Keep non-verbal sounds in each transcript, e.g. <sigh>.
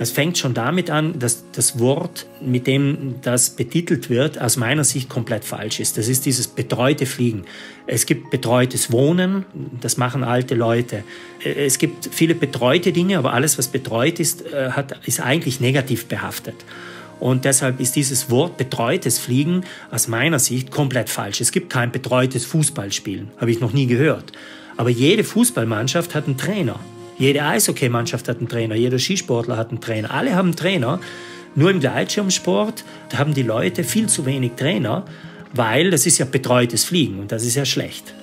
Es fängt schon damit an, dass das Wort, mit dem das betitelt wird, aus meiner Sicht komplett falsch ist. Das ist dieses betreute Fliegen. Es gibt betreutes Wohnen, das machen alte Leute. Äh, es gibt viele betreute Dinge, aber alles, was betreut ist, äh, hat, ist eigentlich negativ behaftet. Und deshalb ist dieses Wort betreutes Fliegen aus meiner Sicht komplett falsch. Es gibt kein betreutes Fußballspielen, habe ich noch nie gehört. Aber jede Fußballmannschaft hat einen Trainer. Jede Eishockeymannschaft hat einen Trainer, jeder Skisportler hat einen Trainer. Alle haben einen Trainer. Nur im Gleitschirmsport haben die Leute viel zu wenig Trainer, weil das ist ja betreutes Fliegen und das ist ja schlecht.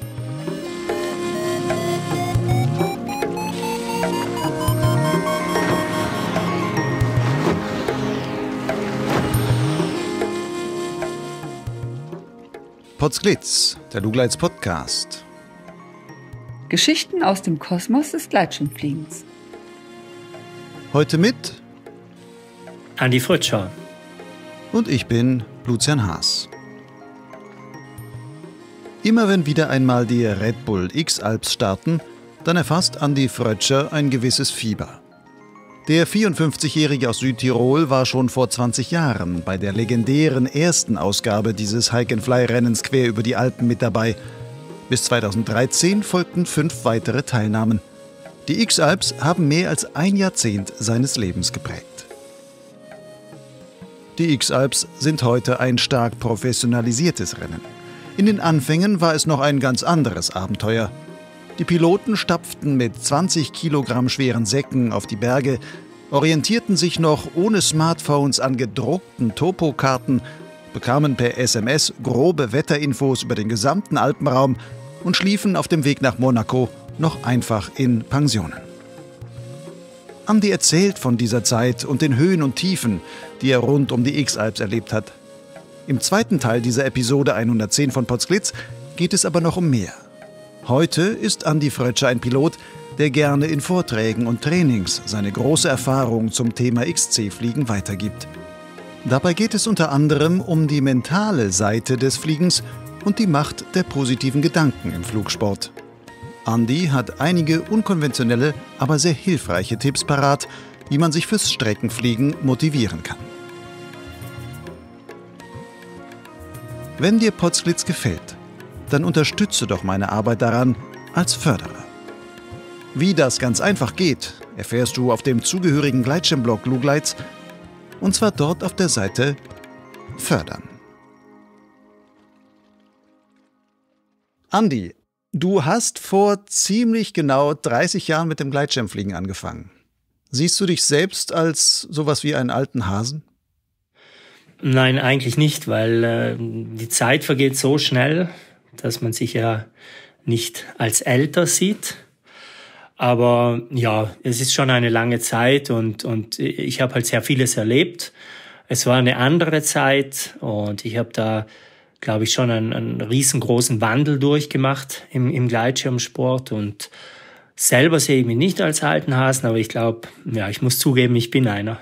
Potsglitz, der Lugleits Podcast. Geschichten aus dem Kosmos des Gleitschirmfliegens. Heute mit Andi Fritscher und ich bin Lucian Haas. Immer wenn wieder einmal die Red Bull X-Alps starten, dann erfasst Andi Frötscher ein gewisses Fieber. Der 54-Jährige aus Südtirol war schon vor 20 Jahren bei der legendären ersten Ausgabe dieses Hike-and-Fly-Rennens quer über die Alpen mit dabei – bis 2013 folgten fünf weitere Teilnahmen. Die X-Alps haben mehr als ein Jahrzehnt seines Lebens geprägt. Die X-Alps sind heute ein stark professionalisiertes Rennen. In den Anfängen war es noch ein ganz anderes Abenteuer. Die Piloten stapften mit 20 Kilogramm schweren Säcken auf die Berge, orientierten sich noch ohne Smartphones an gedruckten Topokarten bekamen per SMS grobe Wetterinfos über den gesamten Alpenraum und schliefen auf dem Weg nach Monaco noch einfach in Pensionen. Andi erzählt von dieser Zeit und den Höhen und Tiefen, die er rund um die X-Alps erlebt hat. Im zweiten Teil dieser Episode 110 von Potsglitz geht es aber noch um mehr. Heute ist Andi Frötscher ein Pilot, der gerne in Vorträgen und Trainings seine große Erfahrung zum Thema XC-Fliegen weitergibt. Dabei geht es unter anderem um die mentale Seite des Fliegens und die Macht der positiven Gedanken im Flugsport. Andy hat einige unkonventionelle, aber sehr hilfreiche Tipps parat, wie man sich fürs Streckenfliegen motivieren kann. Wenn dir Potsglitz gefällt, dann unterstütze doch meine Arbeit daran als Förderer. Wie das ganz einfach geht, erfährst du auf dem zugehörigen Gleitschirmblock Glugleits und zwar dort auf der Seite Fördern. Andi, du hast vor ziemlich genau 30 Jahren mit dem Gleitschirmfliegen angefangen. Siehst du dich selbst als sowas wie einen alten Hasen? Nein, eigentlich nicht, weil äh, die Zeit vergeht so schnell, dass man sich ja nicht als älter sieht. Aber ja, es ist schon eine lange Zeit und, und ich habe halt sehr vieles erlebt. Es war eine andere Zeit und ich habe da, glaube ich, schon einen, einen riesengroßen Wandel durchgemacht im, im Gleitschirmsport und selber sehe ich mich nicht als alten Hasen, aber ich glaube, ja, ich muss zugeben, ich bin einer.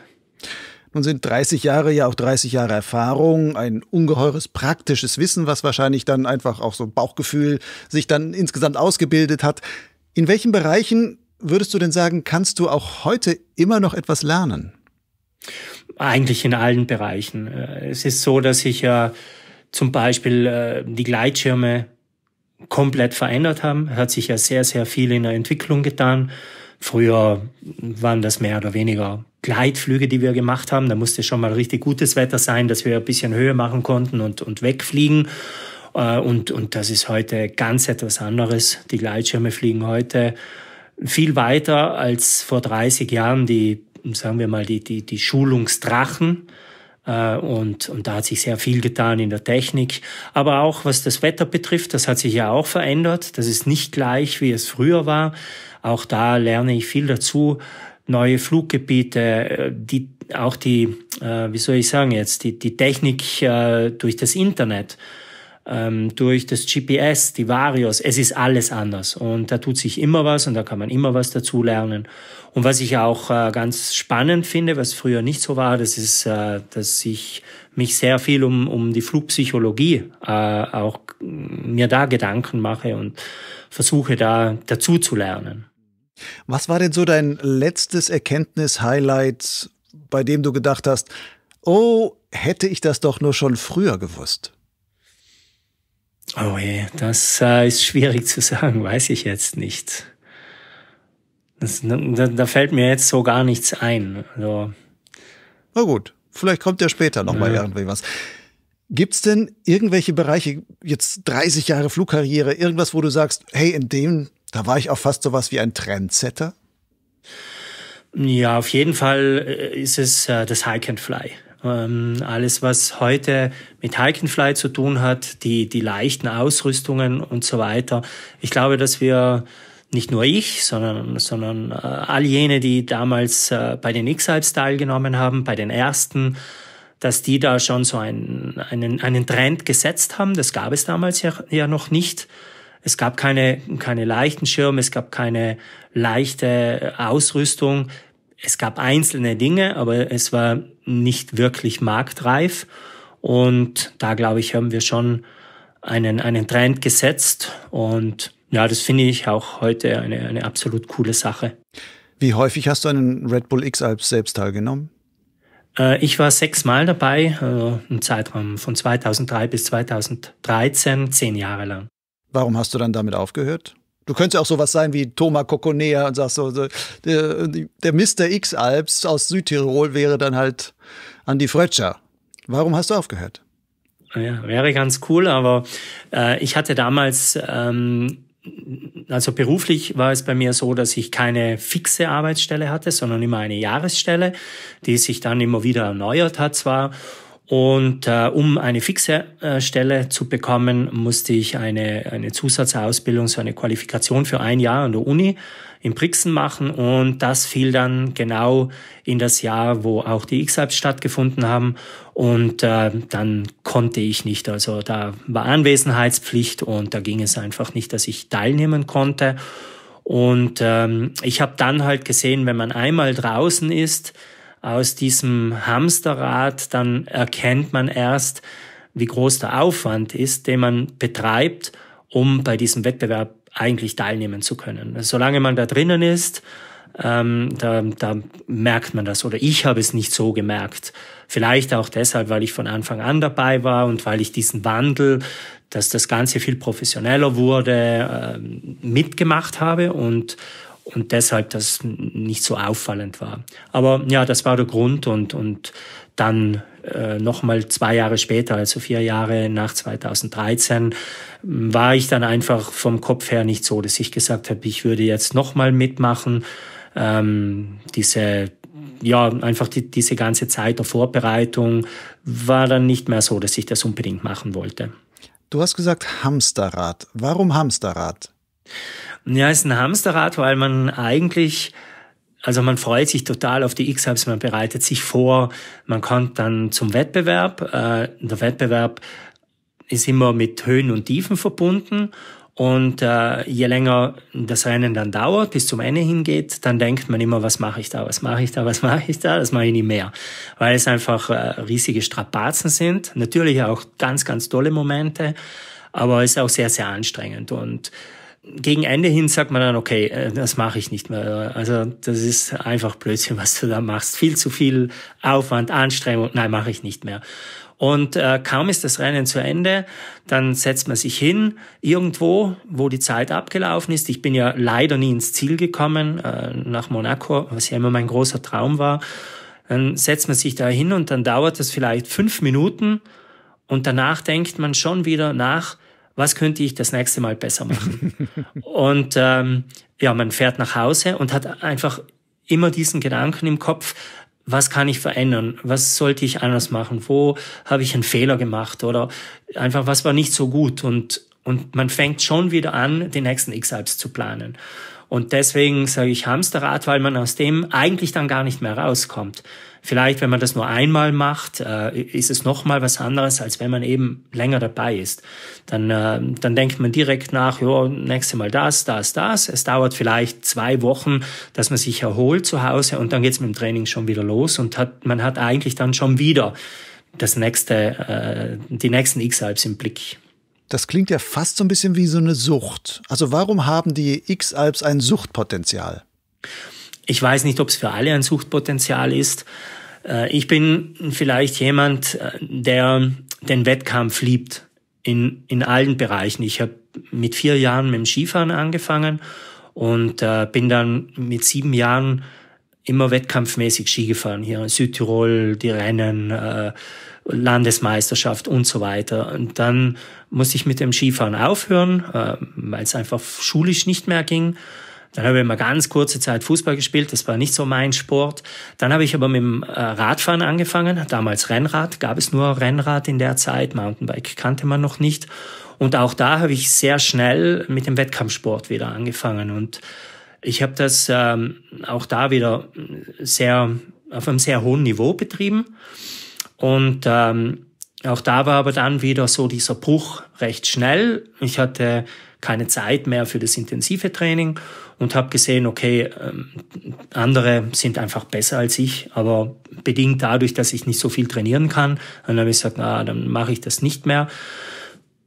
Nun sind 30 Jahre ja auch 30 Jahre Erfahrung, ein ungeheures praktisches Wissen, was wahrscheinlich dann einfach auch so Bauchgefühl sich dann insgesamt ausgebildet hat. In welchen Bereichen würdest du denn sagen, kannst du auch heute immer noch etwas lernen? Eigentlich in allen Bereichen. Äh, es ist so, dass sich ja zum Beispiel äh, die Gleitschirme komplett verändert haben. Hat sich ja sehr, sehr viel in der Entwicklung getan. Früher waren das mehr oder weniger Gleitflüge, die wir gemacht haben. Da musste schon mal richtig gutes Wetter sein, dass wir ein bisschen Höhe machen konnten und, und wegfliegen. Äh, und, und das ist heute ganz etwas anderes. Die Gleitschirme fliegen heute viel weiter als vor 30 Jahren die, sagen wir mal, die, die, die Schulungsdrachen. Äh, und, und da hat sich sehr viel getan in der Technik. Aber auch was das Wetter betrifft, das hat sich ja auch verändert. Das ist nicht gleich, wie es früher war. Auch da lerne ich viel dazu. Neue Fluggebiete, äh, die, auch die, wie soll ich sagen jetzt, die, die Technik durch das Internet ähm, durch das GPS, die Varios, es ist alles anders und da tut sich immer was und da kann man immer was dazulernen. Und was ich auch äh, ganz spannend finde, was früher nicht so war, das ist, äh, dass ich mich sehr viel um, um die Flugpsychologie äh, auch mm, mir da Gedanken mache und versuche da dazu zu lernen. Was war denn so dein letztes Erkenntnis-Highlight, bei dem du gedacht hast, oh, hätte ich das doch nur schon früher gewusst? Oh je, das äh, ist schwierig zu sagen, weiß ich jetzt nicht. Das, da, da, fällt mir jetzt so gar nichts ein. So. Also. Na gut, vielleicht kommt ja später nochmal ja. irgendwie was. Gibt's denn irgendwelche Bereiche, jetzt 30 Jahre Flugkarriere, irgendwas, wo du sagst, hey, in dem, da war ich auch fast sowas wie ein Trendsetter? Ja, auf jeden Fall äh, ist es äh, das Hike and Fly. Ähm, alles, was heute mit Hike zu tun hat, die, die leichten Ausrüstungen und so weiter. Ich glaube, dass wir nicht nur ich, sondern, sondern äh, all jene, die damals äh, bei den X-Hypes teilgenommen haben, bei den ersten, dass die da schon so einen, einen, einen Trend gesetzt haben. Das gab es damals ja, ja noch nicht. Es gab keine, keine leichten Schirme, es gab keine leichte Ausrüstung es gab einzelne Dinge, aber es war nicht wirklich marktreif. Und da, glaube ich, haben wir schon einen, einen Trend gesetzt. Und ja, das finde ich auch heute eine, eine absolut coole Sache. Wie häufig hast du einen Red Bull X-Alps selbst teilgenommen? Äh, ich war sechsmal dabei, also im Zeitraum von 2003 bis 2013, zehn Jahre lang. Warum hast du dann damit aufgehört? Du könntest ja auch sowas sein wie Thomas Kokonea und sagst so, der, der Mr. X-Alps aus Südtirol wäre dann halt Andi Frötscher. Warum hast du aufgehört? Ja, wäre ganz cool, aber äh, ich hatte damals, ähm, also beruflich war es bei mir so, dass ich keine fixe Arbeitsstelle hatte, sondern immer eine Jahresstelle, die sich dann immer wieder erneuert hat zwar. Und äh, um eine fixe äh, Stelle zu bekommen, musste ich eine, eine Zusatzausbildung, so eine Qualifikation für ein Jahr an der Uni in Brixen machen. Und das fiel dann genau in das Jahr, wo auch die X-Apps stattgefunden haben. Und äh, dann konnte ich nicht. Also da war Anwesenheitspflicht und da ging es einfach nicht, dass ich teilnehmen konnte. Und ähm, ich habe dann halt gesehen, wenn man einmal draußen ist, aus diesem Hamsterrad, dann erkennt man erst, wie groß der Aufwand ist, den man betreibt, um bei diesem Wettbewerb eigentlich teilnehmen zu können. Also solange man da drinnen ist, ähm, da, da merkt man das. Oder ich habe es nicht so gemerkt. Vielleicht auch deshalb, weil ich von Anfang an dabei war und weil ich diesen Wandel, dass das Ganze viel professioneller wurde, ähm, mitgemacht habe und, und deshalb das nicht so auffallend war. Aber ja, das war der Grund und, und dann äh, nochmal zwei Jahre später, also vier Jahre nach 2013, war ich dann einfach vom Kopf her nicht so, dass ich gesagt habe, ich würde jetzt nochmal mitmachen. Ähm, diese ja, einfach die, diese ganze Zeit der Vorbereitung war dann nicht mehr so, dass ich das unbedingt machen wollte. Du hast gesagt Hamsterrad. Warum Hamsterrad? Ja, ist ein Hamsterrad, weil man eigentlich also man freut sich total auf die X-Hubs, man bereitet sich vor, man kommt dann zum Wettbewerb. Äh, der Wettbewerb ist immer mit Höhen und Tiefen verbunden. Und äh, je länger das Rennen dann dauert, bis zum Ende hingeht, dann denkt man immer, was mache ich da, was mache ich da, was mache ich da, das mache ich nie mehr. Weil es einfach äh, riesige Strapazen sind. Natürlich auch ganz, ganz tolle Momente, aber es ist auch sehr, sehr anstrengend. Und gegen Ende hin sagt man dann, okay, äh, das mache ich nicht mehr. Also das ist einfach Blödsinn, <laughs> was du da machst. Viel zu viel Aufwand, Anstrengung, nein, mache ich nicht mehr. Und äh, kaum ist das Rennen zu Ende, dann setzt man sich hin, irgendwo, wo die Zeit abgelaufen ist. Ich bin ja leider nie ins Ziel gekommen, äh, nach Monaco, was ja immer mein großer Traum war. Dann setzt man sich da hin und dann dauert das vielleicht fünf Minuten und danach denkt man schon wieder nach, was könnte ich das nächste Mal besser machen? <laughs> und ähm, ja, man fährt nach Hause und hat einfach immer diesen Gedanken im Kopf, was kann ich verändern? Was sollte ich anders machen? Wo habe ich einen Fehler gemacht? Oder einfach, was war nicht so gut? Und, und man fängt schon wieder an, die nächsten X-Alps zu planen. Und deswegen sage ich Hamsterrad, weil man aus dem eigentlich dann gar nicht mehr rauskommt. Vielleicht, wenn man das nur einmal macht, äh, ist es nochmal was anderes, als wenn man eben länger dabei ist. Dann, äh, dann denkt man direkt nach, ja, nächstes Mal das, das, das. Es dauert vielleicht zwei Wochen, dass man sich erholt zu Hause und dann geht's mit dem Training schon wieder los und hat, man hat eigentlich dann schon wieder das nächste, äh, die nächsten X-Alps im Blick. Das klingt ja fast so ein bisschen wie so eine Sucht. Also warum haben die X-Alps ein Suchtpotenzial? Ich weiß nicht, ob es für alle ein Suchtpotenzial ist. Äh, ich bin vielleicht jemand, äh, der den Wettkampf liebt in, in allen Bereichen. Ich habe mit vier Jahren mit dem Skifahren angefangen und äh, bin dann mit sieben Jahren immer wettkampfmäßig Ski gefahren. Hier in Südtirol, die Rennen, Landesmeisterschaft und so weiter. Und dann musste ich mit dem Skifahren aufhören, äh, weil es einfach schulisch nicht mehr ging. Dann habe ich mal ganz kurze Zeit Fußball gespielt, das war nicht so mein Sport. Dann habe ich aber mit dem äh, Radfahren angefangen, damals Rennrad, gab es nur Rennrad in der Zeit, Mountainbike kannte man noch nicht. Und auch da habe ich sehr schnell mit dem Wettkampfsport wieder angefangen. Und ich habe das ähm, auch da wieder sehr auf einem sehr hohen Niveau betrieben. Und ähm, auch da war aber dann wieder so dieser Bruch recht schnell. Ich hatte keine Zeit mehr für das intensive Training und habe gesehen, okay, ähm, andere sind einfach besser als ich, aber bedingt dadurch, dass ich nicht so viel trainieren kann, dann habe ich gesagt, na, dann mache ich das nicht mehr.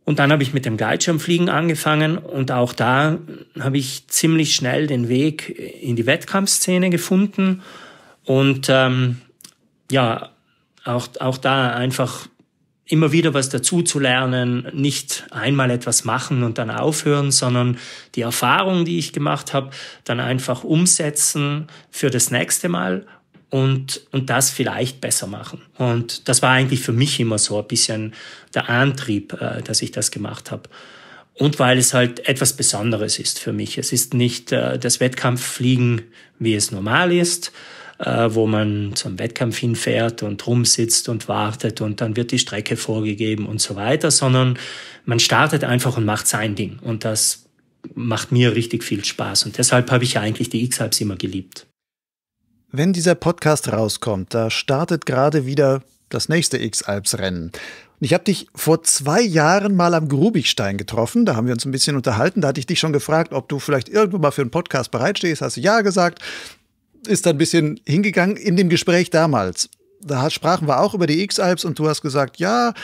Und dann habe ich mit dem Gleitschirmfliegen angefangen und auch da habe ich ziemlich schnell den Weg in die Wettkampfszene gefunden und ähm, ja, auch, auch da einfach immer wieder was dazu zu lernen, nicht einmal etwas machen und dann aufhören, sondern die Erfahrung, die ich gemacht habe, dann einfach umsetzen für das nächste Mal und, und das vielleicht besser machen. Und das war eigentlich für mich immer so ein bisschen der Antrieb, äh, dass ich das gemacht habe. Und weil es halt etwas Besonderes ist für mich. Es ist nicht äh, das Wettkampffliegen, wie es normal ist, äh, wo man zum Wettkampf hinfährt und rumsitzt und wartet und dann wird die Strecke vorgegeben und so weiter, sondern man startet einfach und macht sein Ding. Und das macht mir richtig viel Spaß. Und deshalb habe ich ja eigentlich die X-Hypes immer geliebt. Wenn dieser Podcast rauskommt, da startet gerade wieder das nächste X-Alps-Rennen. Und ich habe dich vor zwei Jahren mal am Grubigstein getroffen. Da haben wir uns ein bisschen unterhalten. Da hatte ich dich schon gefragt, ob du vielleicht irgendwo mal für einen Podcast bereitstehst. Hast du ja gesagt ist da ein bisschen hingegangen in dem Gespräch damals. Da sprachen wir auch über die X-Alps und du hast gesagt, ja,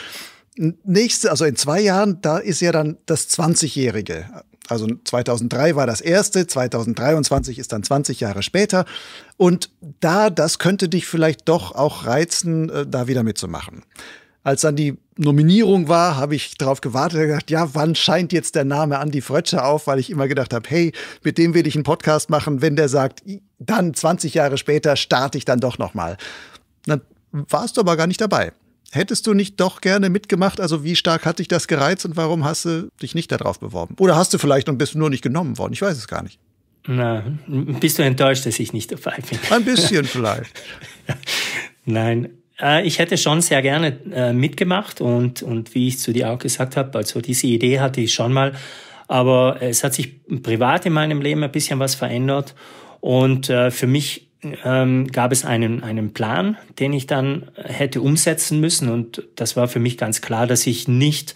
nächste, also in zwei Jahren, da ist ja dann das 20-Jährige. Also 2003 war das erste, 2023 ist dann 20 Jahre später. Und da, das könnte dich vielleicht doch auch reizen, äh, da wieder mitzumachen als dann die Nominierung war, habe ich darauf gewartet und gedacht, ja, wann scheint jetzt der Name Andy Frötscher auf, weil ich immer gedacht habe, hey, mit dem will ich einen Podcast machen, wenn der sagt, dann 20 Jahre später starte ich dann doch nochmal. Dann warst du aber gar nicht dabei. Hättest du nicht doch gerne mitgemacht? Also wie stark hat dich das gereizt und warum hast du dich nicht darauf beworben? Oder hast du vielleicht und bist nur nicht genommen worden? Ich weiß es gar nicht. Na, bist du enttäuscht, dass ich nicht dabei bin? Ein bisschen vielleicht. <laughs> Nein, äh, ich hätte schon sehr gerne äh, mitgemacht und, und wie ich zu dir auch gesagt habe, also diese Idee hatte ich schon mal, aber es hat sich privat in meinem Leben ein bisschen was verändert und äh, für mich ähm, gab es einen, einen Plan, den ich dann hätte umsetzen müssen und das war für mich ganz klar, dass ich nicht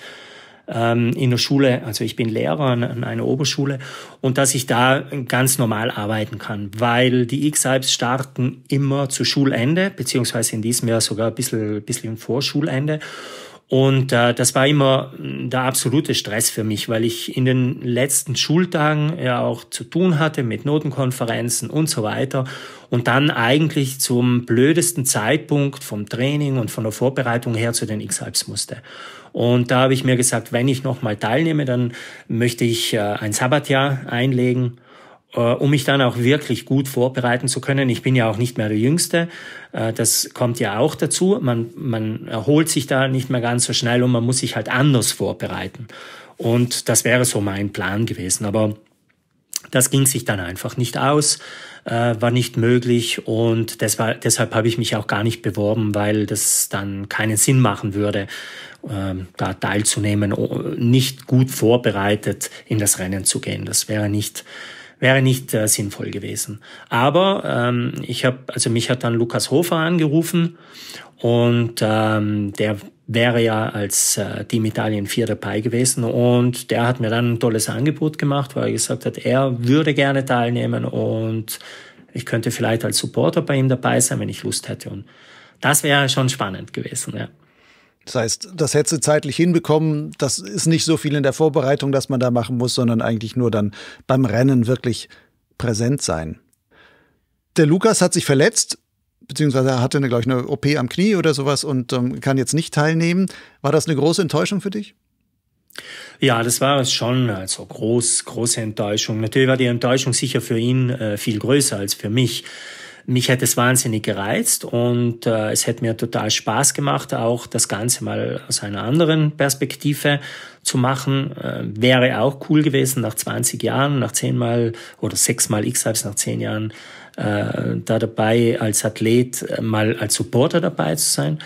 ähm, in der Schule, also ich bin Lehrer an, an einer Oberschule und dass ich da ganz normal arbeiten kann, weil die X-Hypes starten immer zu Schulende, beziehungsweise in diesem Jahr sogar ein bisschen, ein bisschen vor Schulende. Und äh, das war immer mm, der absolute Stress für mich, weil ich in den letzten Schultagen ja auch zu tun hatte mit Notenkonferenzen und so weiter. Und dann eigentlich zum blödesten Zeitpunkt vom Training und von der Vorbereitung her zu den X-Hypes musste. Und da habe ich mir gesagt, wenn ich nochmal teilnehme, dann möchte ich äh, ein Sabbatjahr einlegen äh, um mich dann auch wirklich gut vorbereiten zu können. Ich bin ja auch nicht mehr der Jüngste. Äh, das kommt ja auch dazu. Man, man erholt sich da nicht mehr ganz so schnell und man muss sich halt anders vorbereiten. Und das wäre so mein Plan gewesen. Aber das ging sich dann einfach nicht aus, äh, war nicht möglich und war, deshalb habe ich mich auch gar nicht beworben, weil das dann keinen Sinn machen würde, ähm, da teilzunehmen, nicht gut vorbereitet in das Rennen zu gehen. Das wäre nicht wäre nicht äh, sinnvoll gewesen. Aber ähm, ich habe, also mich hat dann Lukas Hofer angerufen und ähm, der wäre ja als äh, Team Italien 4 dabei gewesen und der hat mir dann ein tolles Angebot gemacht, weil er gesagt hat, er würde gerne teilnehmen und ich könnte vielleicht als Supporter bei ihm dabei sein, wenn ich Lust hätte. Und das wäre schon spannend gewesen, ja. Das heißt, das hättest du zeitlich hinbekommen. Das ist nicht so viel in der Vorbereitung, dass man da machen muss, sondern eigentlich nur dann beim Rennen wirklich präsent sein. Der Lukas hat sich verletzt, beziehungsweise er hatte, glaube ich, eine OP am Knie oder sowas und ähm, kann jetzt nicht teilnehmen. War das eine große Enttäuschung für dich? Ja, das war es schon. Also groß, große Enttäuschung. Natürlich war die Enttäuschung sicher für ihn äh, viel größer als für mich mich hat es wahnsinnig gereizt und äh, es hat mir total Spaß gemacht, auch das Ganze mal aus einer anderen Perspektive zu machen. Äh, wäre auch cool gewesen, nach 20 Jahren, nach 10 Mal oder 6 Mal X-Hypes nach 10 Jahren äh, da dabei als Athlet äh, mal als Supporter dabei zu sein.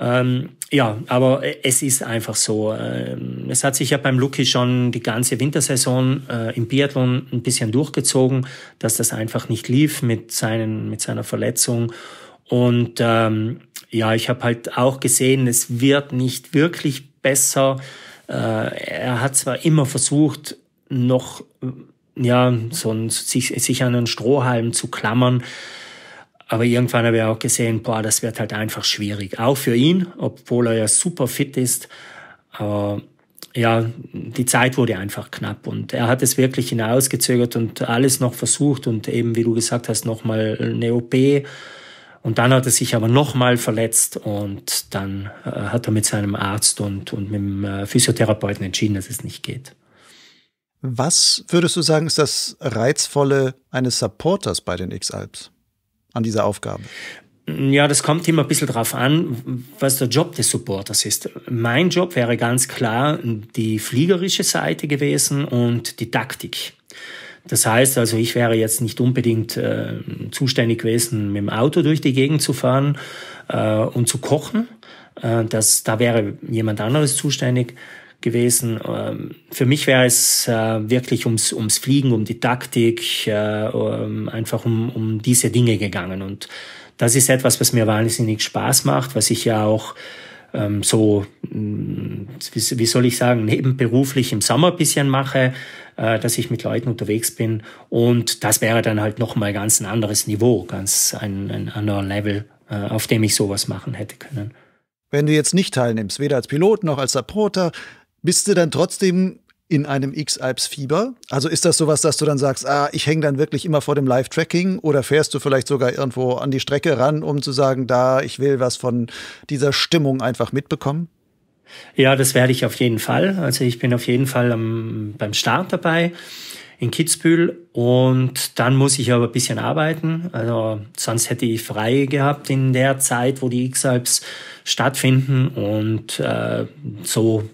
Ähm, ja, aber e-, es ist einfach so. Ähm, es hat sich ja beim Lucky schon die ganze Wintersaison äh, im Biathlon ein bisschen durchgezogen, dass das einfach nicht lief mit, seinen, mit seiner Verletzung. Und ähm, ja, ich habe halt auch gesehen, es wird nicht wirklich besser. Äh, er hat zwar immer versucht, noch ja, so ein, sich, sich an einen Strohhalm zu klammern, aber irgendwann habe ich auch gesehen, boah, das wird halt einfach schwierig. Auch für ihn, obwohl er ja super fit ist. Aber äh, ja, die Zeit wurde einfach knapp und er hat es wirklich hinausgezögert und alles noch versucht und eben, wie du gesagt hast, nochmal eine OP. Und dann hat er sich aber nochmal verletzt und dann äh, hat er mit seinem Arzt und, und mit dem äh, Physiotherapeuten entschieden, dass es nicht geht. Was würdest du sagen, ist das Reizvolle eines Supporters bei den X-Alps? an dieser Aufgabe? Ja, das kommt immer ein bisschen drauf an, was der Job des Supporters ist. Mein Job wäre ganz klar die fliegerische Seite gewesen und die Taktik. Das heißt also, ich wäre jetzt nicht unbedingt äh, zuständig gewesen, mit dem Auto durch die Gegend zu fahren äh, und zu kochen. Äh, das, da wäre jemand anderes zuständig gewesen. Ähm, für mich wäre es äh, wirklich ums, ums Fliegen, um die Taktik, äh, ähm, einfach um, um diese Dinge gegangen. Und das ist etwas, was mir wahnsinnig Spaß macht, was ich ja auch ähm, so, mm, wie, soll ich sagen, nebenberuflich im Sommer bisschen mache, äh, dass ich mit Leuten unterwegs bin. Und das wäre dann halt nochmal ganz ein anderes Niveau, ganz ein, ein anderer Level, auf dem ich sowas machen hätte können. Wenn du jetzt nicht teilnimmst, weder als Pilot noch als Supporter, bist du dann trotzdem in einem X-Alps-Fieber? Also ist das sowas, dass du dann sagst, ah, ich hänge dann wirklich immer vor dem Live-Tracking oder fährst du vielleicht sogar irgendwo an die Strecke ran, um zu sagen, da, ich will was von dieser Stimmung einfach mitbekommen? Ja, das werde ich auf jeden Fall. Also ich bin auf jeden Fall am, beim Start dabei in Kitzbühel und dann muss ich aber ein bisschen arbeiten. Also sonst hätte ich frei gehabt in der Zeit, wo die X-Alps stattfinden und äh, so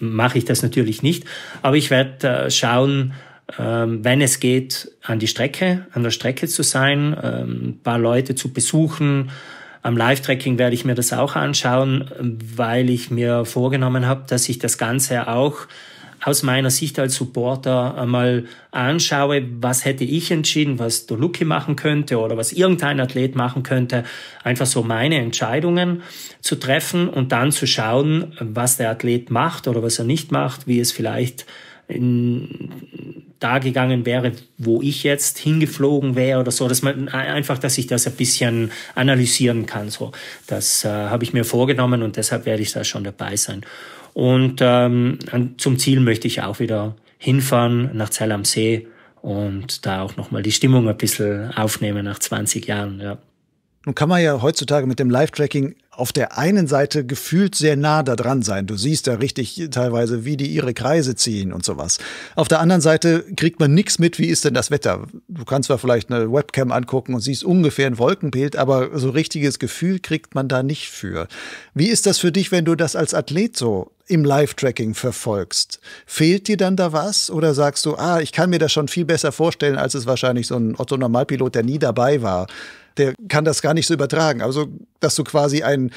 mache ich das natürlich nicht. Aber ich werde äh, schauen, ähm, wenn es geht, an die Strecke, an der Strecke zu sein, ein ähm, paar Leute zu besuchen. Am Live-Tracking werde ich mir das auch anschauen, weil ich mir vorgenommen habe, dass ich das Ganze auch aus meiner Sicht als Supporter einmal anschaue, was hätte ich entschieden, was der Lucky machen könnte oder was irgendein Athlet machen könnte, einfach so meine Entscheidungen zu treffen und dann zu schauen, was der Athlet macht oder was er nicht macht, wie es vielleicht in, da gegangen wäre, wo ich jetzt hingeflogen wäre oder so, dass man einfach, dass ich das ein bisschen analysieren kann. So, das äh, habe ich mir vorgenommen und deshalb werde ich da schon dabei sein. Und ähm, zum Ziel möchte ich auch wieder hinfahren nach Zell am See und da auch nochmal die Stimmung ein bisschen aufnehmen nach 20 Jahren. Ja. Nun kann man ja heutzutage mit dem Live-Tracking auf der einen Seite gefühlt sehr nah da dran sein. Du siehst da richtig teilweise, wie die ihre Kreise ziehen und sowas. Auf der anderen Seite kriegt man nichts mit, wie ist denn das Wetter? Du kannst zwar vielleicht eine Webcam angucken und siehst ungefähr ein Wolkenbild, aber so richtiges Gefühl kriegt man da nicht für. Wie ist das für dich, wenn du das als Athlet so im Live-Tracking verfolgst? Fehlt dir dann da was oder sagst du, ah, ich kann mir das schon viel besser vorstellen, als es wahrscheinlich so ein Otto-Normalpilot, der nie dabei war, der kann das gar nicht so übertragen. Also, dass du quasi ein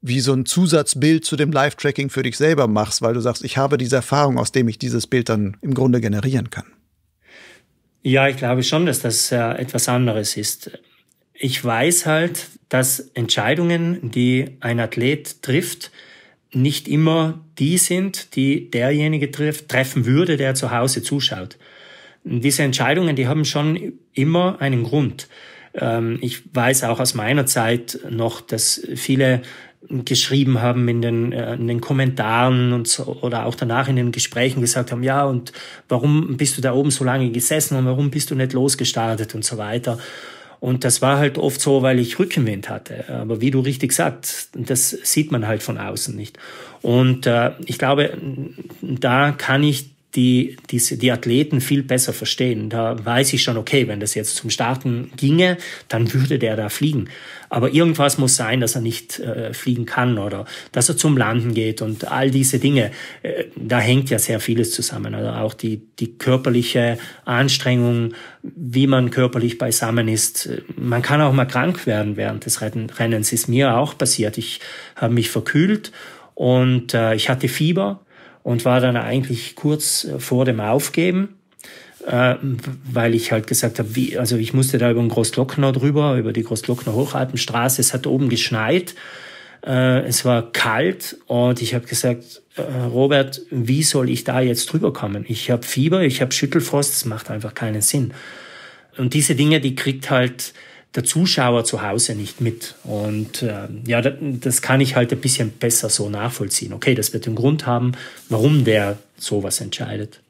wie so ein Zusatzbild zu dem Live-Tracking für dich selber machst, weil du sagst, ich habe diese Erfahrung, aus dem ich dieses Bild dann im Grunde generieren kann. Ja, ich glaube schon, dass das äh, etwas anderes ist. Ich weiß halt, dass Entscheidungen, die ein Athlet trifft, nicht immer die sind, die derjenige trifft, treffen würde, der zu Hause zuschaut. Diese Entscheidungen, die haben schon immer einen Grund. Ähm, ich weiß auch aus meiner Zeit noch, dass viele geschrieben haben in den, äh, in den Kommentaren und so, oder auch danach in den Gesprächen gesagt haben, ja, und warum bist du da oben so lange gesessen und warum bist du nicht losgestartet und so weiter. Und das war halt oft so, weil ich Rückenwind hatte. Aber wie du richtig sagst, das sieht man halt von außen nicht. Und äh, ich glaube, da kann ich die, die, die Athleten viel besser verstehen. Da weiß ich schon, okay, wenn das jetzt zum Starten ginge, dann würde der da fliegen. Aber irgendwas muss sein, dass er nicht äh, fliegen kann oder dass er zum Landen geht und all diese Dinge. Äh, da hängt ja sehr vieles zusammen. Also auch die, die körperliche Anstrengung, wie man körperlich beisammen ist. Man kann auch mal krank werden während des Rennens. Ist mir auch passiert. Ich habe mich verkühlt und äh, ich hatte Fieber und war dann eigentlich kurz äh, vor dem Aufgeben, äh, weil ich halt gesagt habe, wie, also ich musste da über den Großglockner drüber, über die Großglockner Hochalpenstraße, es hat oben geschneit, äh, es war kalt und ich habe gesagt, äh, Robert, wie soll ich da jetzt drüber kommen? Ich habe Fieber, ich habe Schüttelfrost, es macht einfach keinen Sinn. Und diese Dinge, die kriegt halt der Zuschauer zu Hause nicht mit. Und äh, ja, das kann ich halt ein bisschen besser so nachvollziehen. Okay, das wird den Grund haben, warum der sowas entscheidet.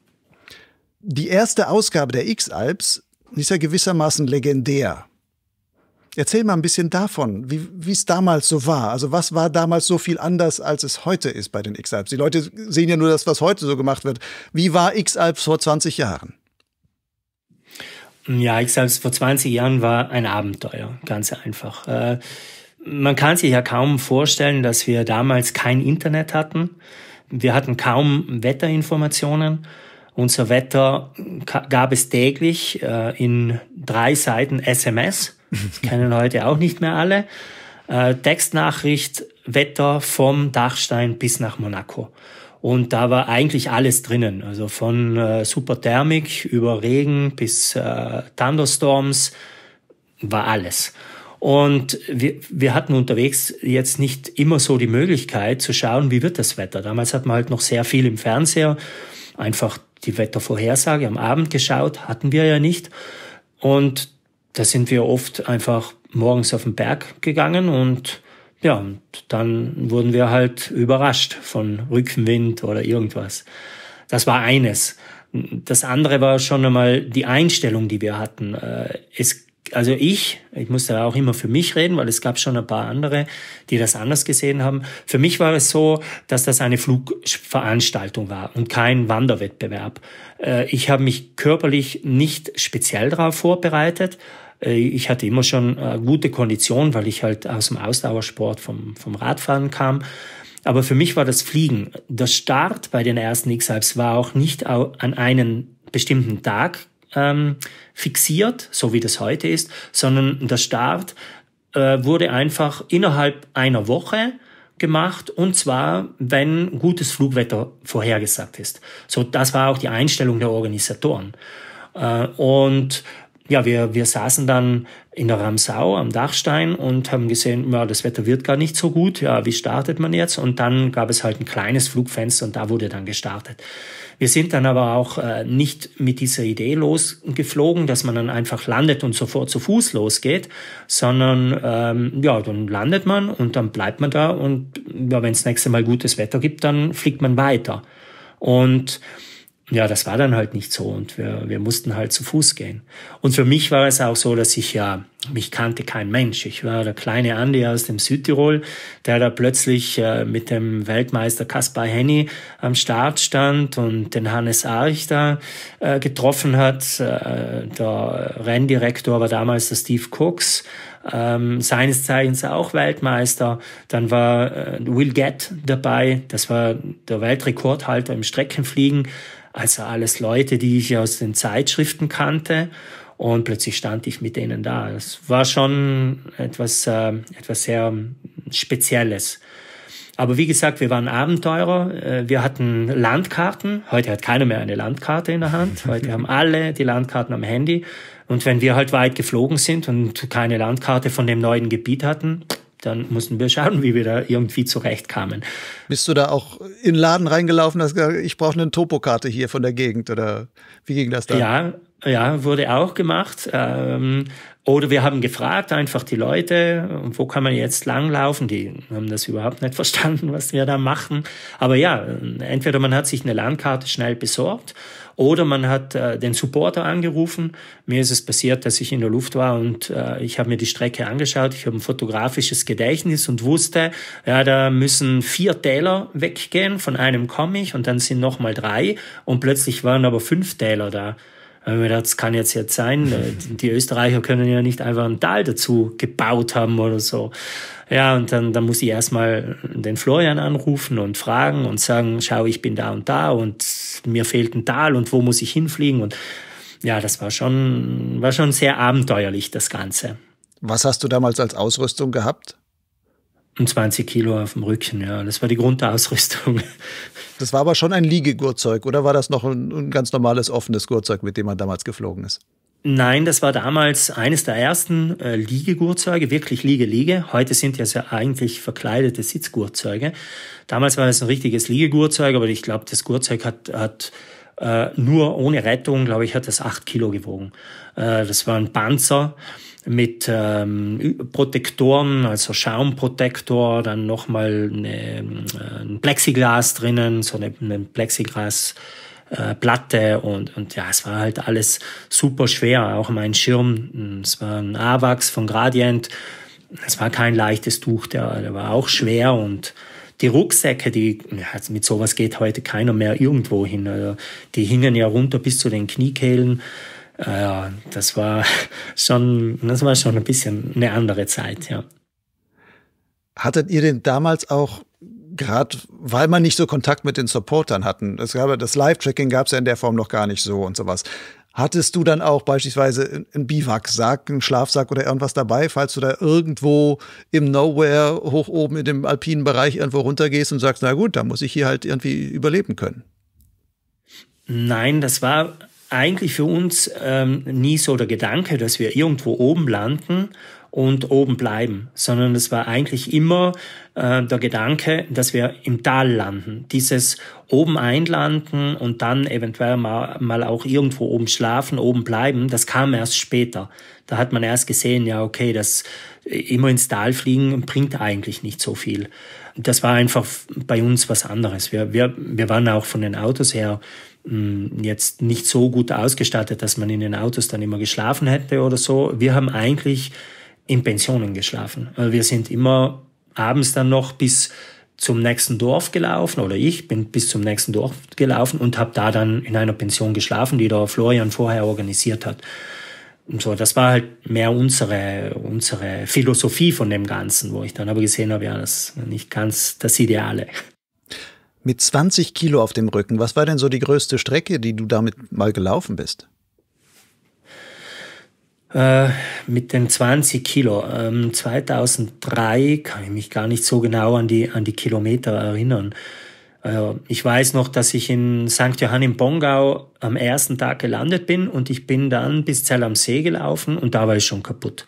Die erste Ausgabe der X-Alps ist ja gewissermaßen legendär. Erzähl mal ein bisschen davon, wie es damals so war. Also was war damals so viel anders, als es heute ist bei den X-Alps? Die Leute sehen ja nur das, was heute so gemacht wird. Wie war X-Alps vor 20 Jahren? Ja, ich selbst vor 20 Jahren war ein Abenteuer, ganz einfach. Äh, man kann sich ja kaum vorstellen, dass wir damals kein Internet hatten. Wir hatten kaum Wetterinformationen. Unser Wetter gab es täglich äh, in drei Seiten SMS. Das kennen heute auch nicht mehr alle. Äh, Textnachricht, Wetter vom Dachstein bis nach Monaco. Und da war eigentlich alles drinnen, also von äh, Superthermik über Regen bis äh, Thunderstorms war alles. Und wir, wir hatten unterwegs jetzt nicht immer so die Möglichkeit zu schauen, wie wird das Wetter. Damals hat man halt noch sehr viel im Fernseher, einfach die Wettervorhersage am Abend geschaut, hatten wir ja nicht. Und da sind wir oft einfach morgens auf den Berg gegangen und ja, und dann wurden wir halt überrascht von Rückenwind oder irgendwas. Das war eines. Das andere war schon einmal die Einstellung, die wir hatten. Äh, es, also ich, ich musste auch immer für mich reden, weil es gab schon ein paar andere, die das anders gesehen haben. Für mich war es so, dass das eine Flugveranstaltung war und kein Wanderwettbewerb. Äh, ich habe mich körperlich nicht speziell darauf vorbereitet. Äh, ich hatte immer schon äh, gute Kondition, weil ich halt aus dem Ausdauersport vom, vom Radfahren kam. Aber für mich war das Fliegen. Der Start bei den ersten X-Hypes war auch nicht an einen bestimmten Tag ähm, fixiert, so wie das heute ist, sondern der Start äh, wurde einfach innerhalb einer Woche gemacht und zwar, wenn gutes Flugwetter vorhergesagt ist. So, das war auch die Einstellung der Organisatoren. Äh, und ja, wir, wir saßen dann in der Ramsau am Dachstein und haben gesehen, ja, das Wetter wird gar nicht so gut, ja, wie startet man jetzt? Und dann gab es halt ein kleines Flugfenster und da wurde dann gestartet. Wir sind dann aber auch äh, nicht mit dieser Idee losgeflogen, dass man dann einfach landet und sofort zu Fuß losgeht, sondern ähm, ja, dann landet man und dann bleibt man da und ja, wenn es nächste Mal gutes Wetter gibt, dann fliegt man weiter. Und ja, das war dann halt nicht so und wir, wir mussten halt zu Fuß gehen. Und für mich war es auch so, dass ich ja, mich kannte kein Mensch. Ich war der kleine Andi aus dem Südtirol, der da plötzlich äh, mit dem Weltmeister Kaspar Henny am Start stand und den Hannes Arch da äh, getroffen hat. Äh, der Renndirektor war damals der Steve Cooks, ähm, seines Zeichens auch Weltmeister. Dann war äh, Will Gett dabei, das war der Weltrekordhalter im Streckenfliegen. Also alles Leute, die ich aus den Zeitschriften kannte. Und plötzlich stand ich mit denen da. Das war schon etwas, äh, etwas sehr Spezielles. Aber wie gesagt, wir waren Abenteurer. Äh, wir hatten Landkarten. Heute hat keiner mehr eine Landkarte in der Hand. <laughs> Heute haben alle die Landkarten am Handy. Und wenn wir halt weit geflogen sind und keine Landkarte von dem neuen Gebiet hatten, dann mussten wir schauen, wie wir da irgendwie zurechtkamen. Bist du da auch in den Laden reingelaufen, hast gesagt, ich brauche eine Topokarte hier von der Gegend oder wie ging das da? Ja, ja, wurde auch gemacht. Ähm, oder wir haben gefragt einfach die Leute, wo kann man jetzt langlaufen? Die haben das überhaupt nicht <laughs> verstanden, was wir da machen. Aber ja, entweder man hat sich eine Landkarte schnell besorgt oder man hat äh, den Supporter angerufen. Mir ist es passiert, dass ich in der Luft war und äh, ich habe mir die Strecke angeschaut. Ich habe ein fotografisches Gedächtnis und wusste, ja, da müssen vier Täler weggehen. Von einem komme ich und dann sind noch mal drei und plötzlich waren aber fünf Täler da. Da haben wir gedacht, das kann jetzt jetzt sein. Äh, die Österreicher können ja nicht einfach ein Tal dazu gebaut haben oder so. Ja, und dann, dann muss ich erstmal den Florian anrufen und fragen und sagen, schau, ich bin da und da und mir fehlt ein Tal und wo muss ich hinfliegen? Und ja, das war schon, war schon sehr abenteuerlich, das Ganze. Was hast du damals als Ausrüstung gehabt? und 20 Kilo auf dem Rücken, ja. Das war die Grundausrüstung. Das war aber schon ein Liegegurtzeug, oder war das noch ein, ein ganz normales offenes Gurtzeug, mit dem man damals geflogen ist? Nein, das war damals eines der ersten äh, Liegegurtzeuge, wirklich Liege-Liege. Heute sind ja ja eigentlich verkleidete Sitzgurtzeuge. Damals war es ein richtiges Liegegurtzeug, aber ich glaube, das Gurtzeug hat, hat äh, nur ohne Rettung, glaube ich, hat das acht Kilo gewogen. Äh, das war ein Panzer mit ähm, Protektoren, also Schaumprotektor, dann nochmal ähm, ein Plexiglas drinnen, so eine, eine Plexiglas. Äh, Platte und, und ja, es war halt alles super schwer. Auch mein Schirm, es war ein AWAX von Gradient. Es war kein leichtes Tuch, der, der war auch schwer und die Rucksäcke, die, ja, mit sowas geht heute keiner mehr irgendwo hin. Also die hingen ja runter bis zu den Kniekehlen ja, das war schon, das war schon ein bisschen eine andere Zeit, ja. Hattet ihr denn damals auch gerade weil man nicht so Kontakt mit den Supportern hatten. Es das Live-Tracking gab es ja in der Form noch gar nicht so und sowas. Hattest du dann auch beispielsweise einen Biwaksack, einen Schlafsack oder irgendwas dabei, falls du da irgendwo im Nowhere hoch oben in dem alpinen Bereich irgendwo runtergehst und sagst, na gut, da muss ich hier halt irgendwie überleben können? Nein, das war eigentlich für uns ähm, nie so der Gedanke, dass wir irgendwo oben landen und oben bleiben, sondern es war eigentlich immer äh, der Gedanke, dass wir im Tal landen. Dieses oben einlanden und dann eventuell mal, mal auch irgendwo oben schlafen, oben bleiben, das kam erst später. Da hat man erst gesehen, ja, okay, das äh, immer ins Tal fliegen bringt eigentlich nicht so viel. Das war einfach bei uns was anderes. Wir, wir, wir waren auch von den Autos her jetzt nicht so gut ausgestattet, dass man in den Autos dann immer geschlafen hätte oder so. Wir haben eigentlich in Pensionen geschlafen. Wir sind immer abends dann noch bis zum nächsten Dorf gelaufen oder ich bin bis zum nächsten Dorf gelaufen und habe da dann in einer Pension geschlafen, die der Florian vorher organisiert hat. Und so, das war halt mehr unsere, unsere Philosophie von dem Ganzen, wo ich dann aber gesehen habe, ja, das ist nicht ganz das Ideale mit 20 Kilo auf dem Rücken, was war denn so die größte Strecke, die du damit mal gelaufen bist? Äh, mit den 20 Kilo. 2003 ähm, kann ich mich gar nicht so genau an die, an die Kilometer erinnern. Äh, ich weiß noch, dass ich in St. Johann im Bongau am ersten Tag gelandet bin und ich bin dann bis Zell am See gelaufen und da war ich schon kaputt.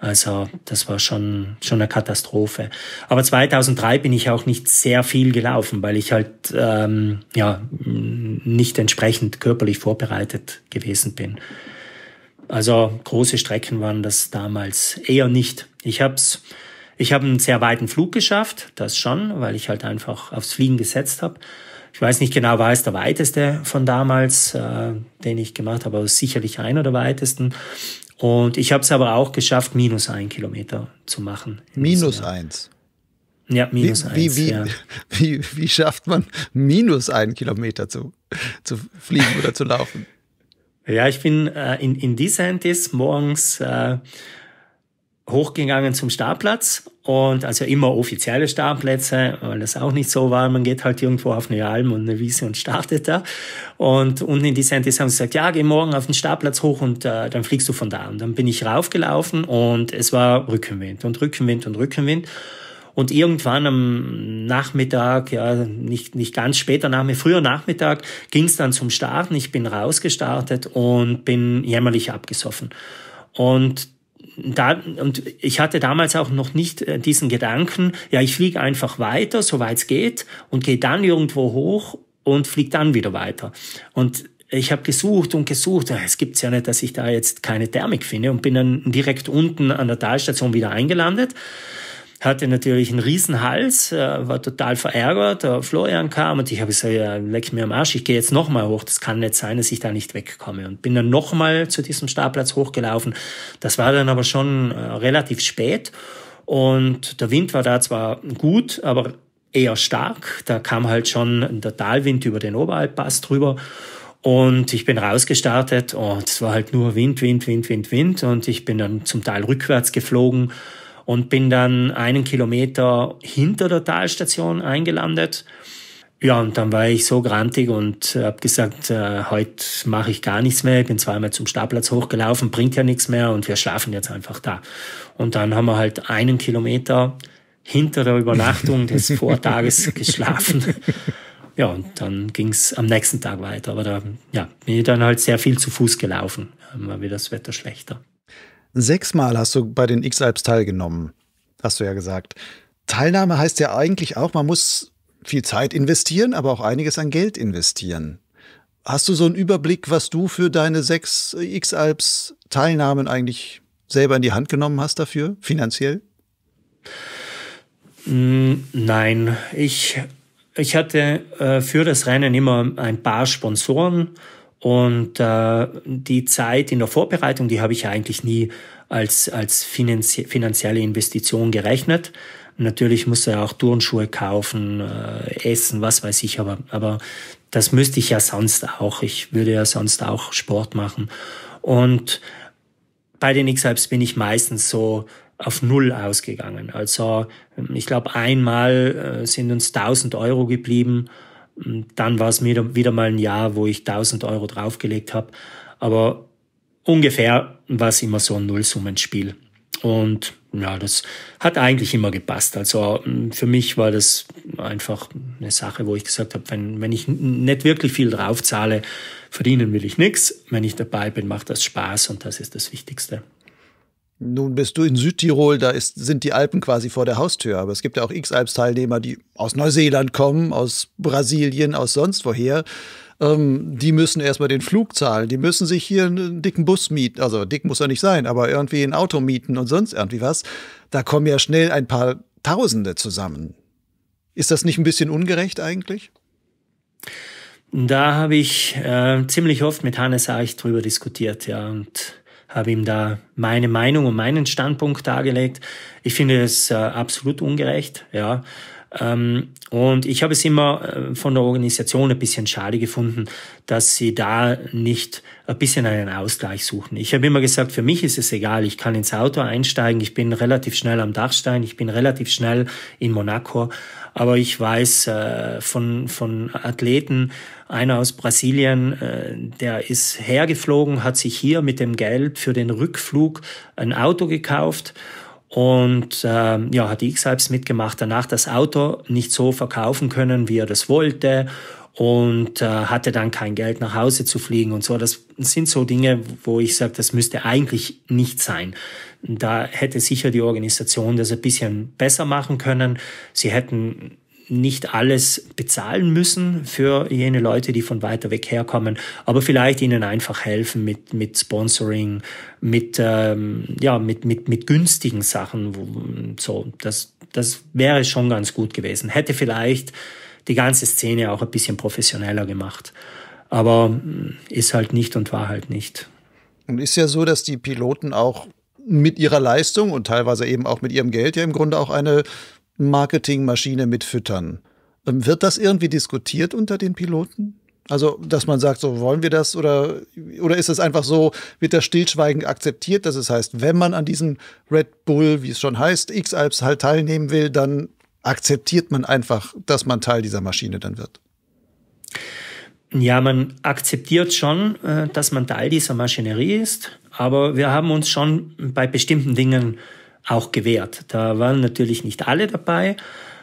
Also das war schon, schon eine Katastrophe. Aber 2003 bin ich auch nicht sehr viel gelaufen, weil ich halt ähm, ja, nicht entsprechend körperlich vorbereitet gewesen bin. Also große Strecken waren das damals eher nicht. Ich hab's, ich hab einen sehr weiten Flug geschafft, das schon, weil ich halt einfach aufs Fliegen gesetzt habe. Ich weiß nicht genau, war es der weiteste von damals, äh, den ich gemacht habe, aber sicherlich einer der weitesten. Und ich habe es aber auch geschafft, minus ein Kilometer zu machen. Minus eins. Ja, minus wie, eins. Wie, wie, ja. <laughs> wie, wie schafft man minus einen Kilometer zu, zu fliegen oder zu laufen? Ja, ich bin äh, in, in Decentis morgens äh, hochgegangen zum Startplatz und also immer offizielle Startplätze, weil das auch nicht so war. Man geht halt irgendwo auf eine Alm und eine Wiese und startet da. Und unten in die Sentis haben sie gesagt, ja, geh morgen auf den Startplatz hoch und äh, dann fliegst du von da. Und dann bin ich raufgelaufen und es war Rückenwind und Rückenwind und Rückenwind. Und irgendwann am Nachmittag, ja, nicht, nicht ganz später Nachmittag, früher Nachmittag, ging es dann zum Starten. Ich bin rausgestartet und bin jämmerlich abgesoffen. Und da, und ich hatte damals auch noch nicht äh, diesen Gedanken, ja, ich fliege einfach weiter, soweit es geht, und gehe dann irgendwo hoch und fliege dann wieder weiter. Und ich habe gesucht und gesucht. Äh, es gibt's ja nicht, dass ich da jetzt keine Thermik finde und bin dann direkt unten an der Talstation wieder eingelandet hatte natürlich einen riesen Hals, äh, war total verärgert. Der Florian kam und ich habe gesagt, ja, leck mir am Arsch, ich gehe jetzt nochmal hoch. Das kann nicht sein, dass ich da nicht wegkomme. Und bin dann nochmal zu diesem Startplatz hochgelaufen. Das war dann aber schon äh, relativ spät. Und der Wind war da zwar gut, aber eher stark. Da kam halt schon der Talwind über den Oberalppass drüber. Und ich bin rausgestartet und oh, es war halt nur Wind, Wind, Wind, Wind, Wind. Und ich bin dann zum Teil rückwärts geflogen und bin dann einen Kilometer hinter der Talstation eingelandet. Ja, und dann war ich so grantig und äh, habe gesagt, äh, heute mache ich gar nichts mehr. Ich bin zweimal zum Startplatz hochgelaufen, bringt ja nichts mehr und wir schlafen jetzt einfach da. Und dann haben wir halt einen Kilometer hinter der Übernachtung des <laughs> Vortages geschlafen. Ja, und dann ging's am nächsten Tag weiter. Aber da ja, bin ich dann halt sehr viel zu Fuß gelaufen. Dann war wieder das Wetter schlechter. Sechsmal hast du bei den X-Alps teilgenommen, hast du ja gesagt. Teilnahme heißt ja eigentlich auch, man muss viel Zeit investieren, aber auch einiges an Geld investieren. Hast du so einen Überblick, was du für deine sechs X-Alps Teilnahmen eigentlich selber in die Hand genommen hast dafür, finanziell? Mm, nein, ich, ich hatte äh, für das Rennen immer ein paar Sponsoren und äh, die Zeit in der Vorbereitung, die habe ich eigentlich nie als, als finanzie finanzielle Investition gerechnet. Natürlich muss er auch Turnschuhe kaufen, äh, essen, was weiß ich, aber, aber das müsste ich ja sonst auch. Ich würde ja sonst auch Sport machen. Und bei den X-Hypes bin ich meistens so auf Null ausgegangen. Also ich glaube, einmal äh, sind uns 1000 Euro geblieben dann war es wieder, wieder mal ein Jahr, wo ich 1000 Euro draufgelegt habe. Aber ungefähr war es immer so ein Nullsummenspiel. Und ja, das hat eigentlich immer gepasst. Also ähm, für mich war das einfach eine Sache, wo ich gesagt habe, wenn, wenn ich nicht wirklich viel draufzahle, verdienen will ich nichts. Wenn ich dabei bin, macht das Spaß und das ist das Wichtigste. Nun bist du in Südtirol, da ist, sind die Alpen quasi vor der Haustür. Aber es gibt ja auch X-Alps-Teilnehmer, die aus Neuseeland kommen, aus Brasilien, aus sonst woher. Ähm, die müssen erstmal den Flug zahlen. Die müssen sich hier einen dicken Bus mieten. Also dick muss er nicht sein, aber irgendwie ein Auto mieten und sonst irgendwie was. Da kommen ja schnell ein paar Tausende zusammen. Ist das nicht ein bisschen ungerecht eigentlich? Da habe ich äh, ziemlich oft mit Hannes Eich drüber diskutiert, ja. Und habe ihm da meine Meinung und meinen Standpunkt dargelegt. Ich finde es äh, absolut ungerecht, ja. Ähm, und ich habe es immer äh, von der Organisation ein bisschen schade gefunden, dass sie da nicht ein bisschen einen Ausgleich suchen. Ich habe immer gesagt, für mich ist es egal, ich kann ins Auto einsteigen, ich bin relativ schnell am Dachstein, ich bin relativ schnell in Monaco, aber ich weiß äh, von, von Athleten, einer aus Brasilien, äh, der ist hergeflogen, hat sich hier mit dem Geld für den Rückflug ein Auto gekauft und ähm, ja, hat X-Hypes mitgemacht, danach das Auto nicht so verkaufen können, wie er das wollte und äh, hatte dann kein Geld nach Hause zu fliegen und so. Das sind so Dinge, wo ich sage, das müsste eigentlich nicht sein. Da hätte sicher die Organisation das ein bisschen besser machen können. Sie hätten nicht alles bezahlen müssen für jene Leute, die von weiter weg herkommen, aber vielleicht ihnen einfach helfen mit, mit Sponsoring, mit, ähm, ja, mit, mit, mit günstigen Sachen. so, das, das wäre schon ganz gut gewesen. Hätte vielleicht die ganze Szene auch ein bisschen professioneller gemacht. Aber mm, ist halt nicht und war halt nicht. Und ist ja so, dass die Piloten auch mit ihrer Leistung und teilweise eben auch mit ihrem Geld ja im Grunde auch eine Marketingmaschine mit füttern. Ähm, wird das irgendwie diskutiert unter den Piloten? Also, dass man sagt, so wollen wir das oder, oder ist es einfach so, wird das stillschweigend akzeptiert, dass es heißt, wenn man an diesem Red Bull, wie es schon heißt, X-Alps halt teilnehmen will, dann akzeptiert man einfach, dass man Teil dieser Maschine dann wird? Ja, man akzeptiert schon, äh, dass man Teil dieser Maschinerie ist, aber wir haben uns schon bei bestimmten Dingen auch gewährt. Da waren natürlich nicht alle dabei,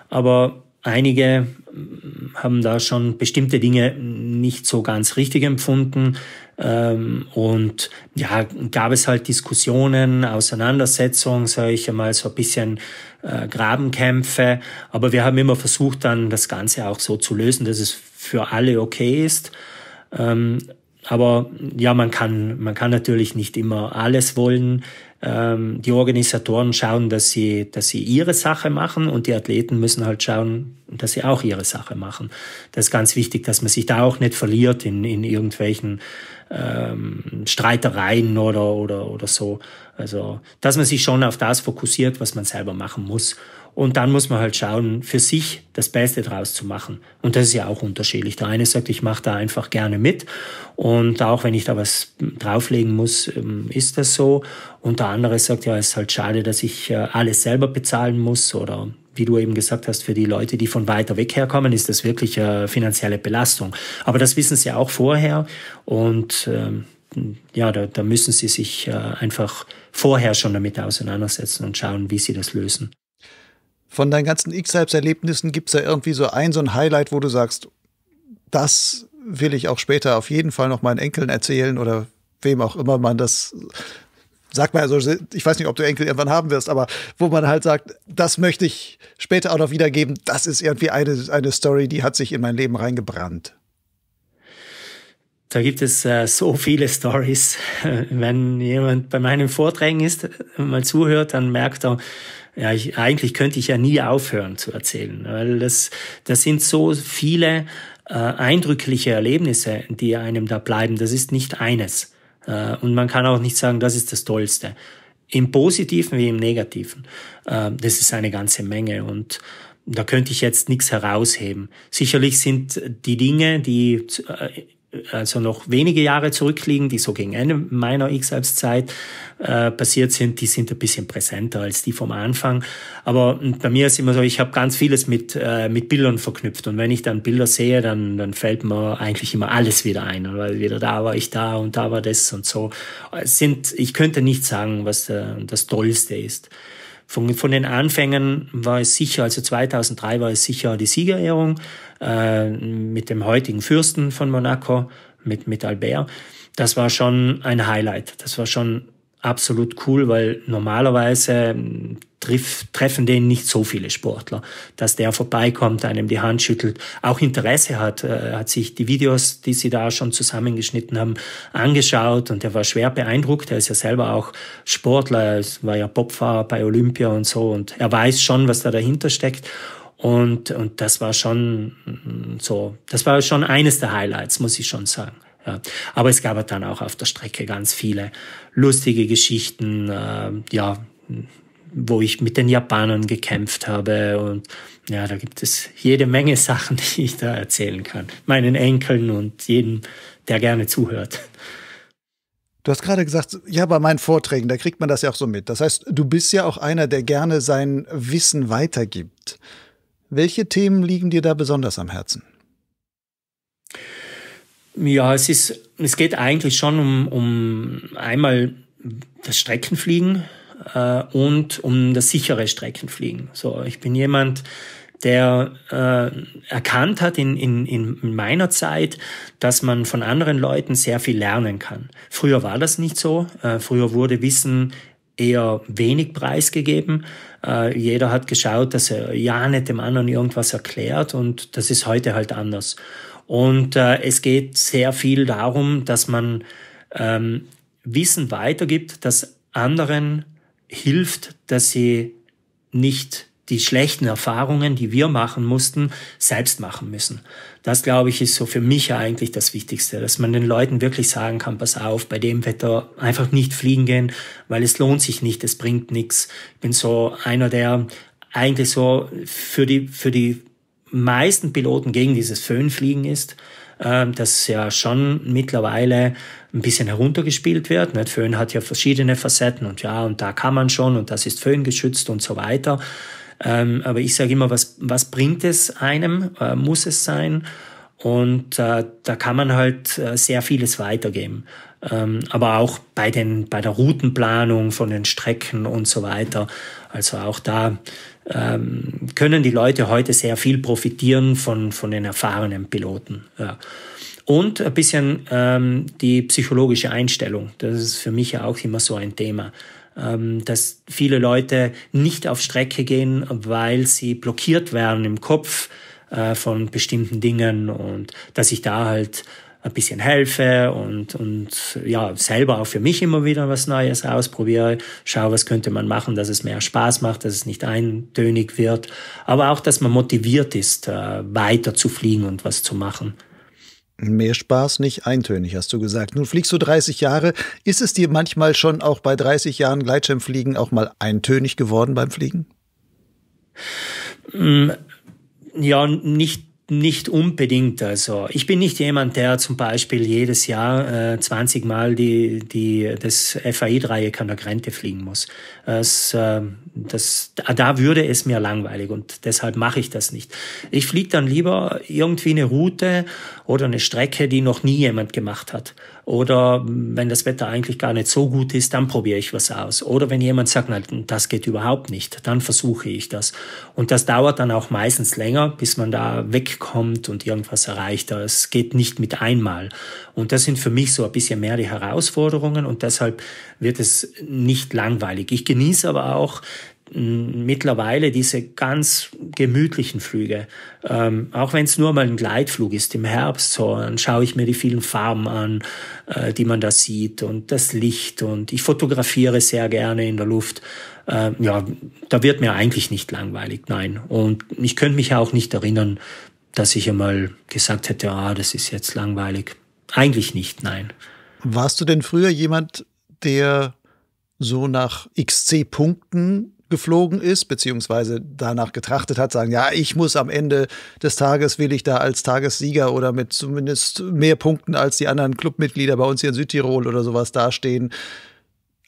aber einige hm, haben da schon bestimmte Dinge nicht so ganz richtig empfunden. Ähm, und ja, gab es halt Diskussionen, Auseinandersetzungen, sage ich einmal, so ein bisschen äh, Grabenkämpfe. Aber wir haben immer versucht, dann das Ganze auch so zu lösen, dass es für alle okay ist. Ähm, aber ja, man kann, man kann natürlich nicht immer alles wollen. Ähm, die Organisatoren schauen, dass sie, dass sie ihre Sache machen und die Athleten müssen halt schauen, dass sie auch ihre Sache machen. Das ist ganz wichtig, dass man sich da auch nicht verliert in, in irgendwelchen ähm, Streitereien oder, oder, oder so. Also, dass man sich schon auf das fokussiert, was man selber machen muss. Und dann muss man halt schauen, für sich das Beste draus zu machen. Und das ist ja auch unterschiedlich. Der eine sagt, ich mache da einfach gerne mit. Und auch wenn ich da was drauflegen muss, ähm, ist das so. Und der andere sagt, ja, es ist halt schade, dass ich äh, alles selber bezahlen muss oder wie du eben gesagt hast, für die Leute, die von weiter weg herkommen, ist das wirklich eine finanzielle Belastung. Aber das wissen sie auch vorher und ähm, ja, da, da müssen sie sich äh, einfach vorher schon damit auseinandersetzen und schauen, wie sie das lösen von deinen ganzen X-Hypes-Erlebnissen gibt es da irgendwie so ein, so ein Highlight, wo du sagst, das will ich auch später auf jeden Fall noch meinen Enkeln erzählen oder wem auch immer man das sagt man also, ich weiß nicht, ob du Enkel irgendwann haben wirst, aber wo man halt sagt, das möchte ich später auch noch wiedergeben, das ist irgendwie eine, eine Story, die hat sich in mein Leben reingebrannt. Da gibt es äh, so viele Stories. Äh, wenn jemand bei meinen Vorträgen ist, äh, mal zuhört, dann merkt er, ja, ich, eigentlich könnte ich ja nie aufhören zu erzählen, weil das, das sind so viele äh, eindrückliche Erlebnisse, die einem da bleiben. Das ist nicht eines. Äh, und man kann auch nicht sagen, das ist das Tollste. Im Positiven wie im Negativen. Äh, das ist eine ganze Menge und da könnte ich jetzt nichts herausheben. Sicherlich sind die Dinge, die äh, also noch wenige Jahre zurückliegen, die so gegen Ende meiner x apps zeit äh, passiert sind, die sind ein bisschen präsenter als die vom Anfang. Aber hm, bei mir ist immer so, ich habe ganz vieles mit, äh, mit Bildern verknüpft. Und wenn ich dann Bilder sehe, dann, dann fällt mir eigentlich immer alles wieder ein. Weil also wieder da war ich da und da war das und so. Es sind, ich könnte nicht sagen, was äh, das Tollste ist. Von, von den Anfängen war es sicher, also 2003 war es sicher die Siegerehrung äh, mit dem heutigen Fürsten von Monaco, mit, mit Albert. Das war schon ein Highlight. Das war schon absolut cool, weil normalerweise hm, triff, treffen den nicht so viele Sportler, dass der vorbeikommt, einem die Hand schüttelt, auch Interesse hat, äh, hat sich die Videos, die sie da schon zusammengeschnitten haben, angeschaut und er war schwer beeindruckt. Er ist ja selber auch Sportler, er war ja Popfahrer bei Olympia und so und er weiß schon, was da dahinter steckt. Und, und das war schon hm, so, das war schon eines der Highlights, muss ich schon sagen. Ja. Aber es gab dann auch auf der Strecke ganz viele lustige Geschichten, äh, ja, wo ich mit den Japanern gekämpft habe und ja, da gibt es jede Menge <laughs> Sachen, die ich da erzählen kann. Meinen Enkeln und jedem, der gerne zuhört. Du hast gerade gesagt, ja, bei meinen Vorträgen, da kriegt man das ja auch so mit. Das heißt, du bist ja auch einer, der gerne sein Wissen weitergibt. Welche Themen liegen dir da besonders am Herzen? Ja, es ist, es geht eigentlich schon um, um einmal das Streckenfliegen äh, und um das sichere Streckenfliegen. So, ich bin jemand, der äh, erkannt hat in, in, in meiner Zeit, dass man von anderen Leuten sehr viel lernen kann. Früher war das nicht so. Äh, früher wurde Wissen eher wenig preisgegeben. Äh, jeder hat geschaut, dass er ja nicht dem anderen irgendwas erklärt und das ist heute halt anders. Und äh, es geht sehr viel darum, dass man ähm, Wissen weitergibt, das anderen hilft, dass sie nicht die schlechten Erfahrungen, die wir machen mussten, selbst machen müssen. Das, glaube ich, ist so für mich eigentlich das Wichtigste, dass man den Leuten wirklich sagen kann, pass auf, bei dem Wetter einfach nicht fliegen gehen, weil es lohnt sich nicht, es bringt nichts. Ich bin so einer, der eigentlich so für die, für die meisten Piloten gegen dieses Föhnfliegen ist, äh, das ja schon mittlerweile ein bisschen heruntergespielt wird. Nicht? Föhn hat ja verschiedene Facetten und ja, und da kann man schon und das ist föhngeschützt und so weiter. Ähm, aber ich sage immer, was, was bringt es einem? Äh, muss es sein? Und äh, da kann man halt äh, sehr vieles weitergeben. Ähm, aber auch bei, den, bei der Routenplanung von den Strecken und so weiter. Also auch da ähm, können die Leute heute sehr viel profitieren von, von den erfahrenen Piloten. Ja. Und ein bisschen ähm, die psychologische Einstellung. Das ist für mich ja auch immer so ein Thema ähm, dass viele Leute nicht auf Strecke gehen, weil sie blockiert werden im Kopf äh, von bestimmten Dingen und dass ich da halt ein bisschen helfe und, und ja, selber auch für mich immer wieder was Neues ausprobiere, schaue, was könnte man machen, dass es mehr Spaß macht, dass es nicht eintönig wird, aber auch, dass man motiviert ist, äh, weiter zu fliegen und was zu machen. Mehr Spaß, nicht eintönig, hast du gesagt. Nun fliegst du 30 Jahre. Ist es dir manchmal schon auch bei 30 Jahren Gleitschirmfliegen auch mal eintönig geworden beim Fliegen? Mm, ja, nicht nicht unbedingt. Also ich bin nicht jemand, der zum Beispiel jedes Jahr äh, 20 Mal die, die, das FAI-Dreieck an der Grenze fliegen muss. Das, äh, das, da würde es mir langweilig und deshalb mache ich das nicht. Ich fliege dann lieber irgendwie eine Route oder eine Strecke, die noch nie jemand gemacht hat. Oder wenn das Wetter eigentlich gar nicht so gut ist, dann probiere ich was aus. Oder wenn jemand sagt, nein, das geht überhaupt nicht, dann versuche ich das. Und das dauert dann auch meistens länger, bis man da wegkommt und irgendwas erreicht. Es geht nicht mit einmal. Und das sind für mich so ein bisschen mehr die Herausforderungen und deshalb wird es nicht langweilig. Ich genieße aber auch hm, mittlerweile diese ganz gemütlichen Flüge. Ähm, auch wenn es nur mal ein Gleitflug ist im Herbst, so, dann schaue ich mir die vielen Farben an, äh, die man da sieht und das Licht und ich fotografiere sehr gerne in der Luft. Ähm, ja, da wird mir eigentlich nicht langweilig, nein. Und ich könnte mich ja auch nicht erinnern, dass ich einmal gesagt hätte, ah, das ist jetzt langweilig. Eigentlich nicht, nein. Warst du denn früher jemand, der so nach XC-Punkten geflogen ist, beziehungsweise danach getrachtet hat, sagen, ja, ich muss am Ende des Tages, will ich da als Tagessieger oder mit zumindest mehr Punkten als die anderen Clubmitglieder bei uns hier in Südtirol oder sowas dastehen.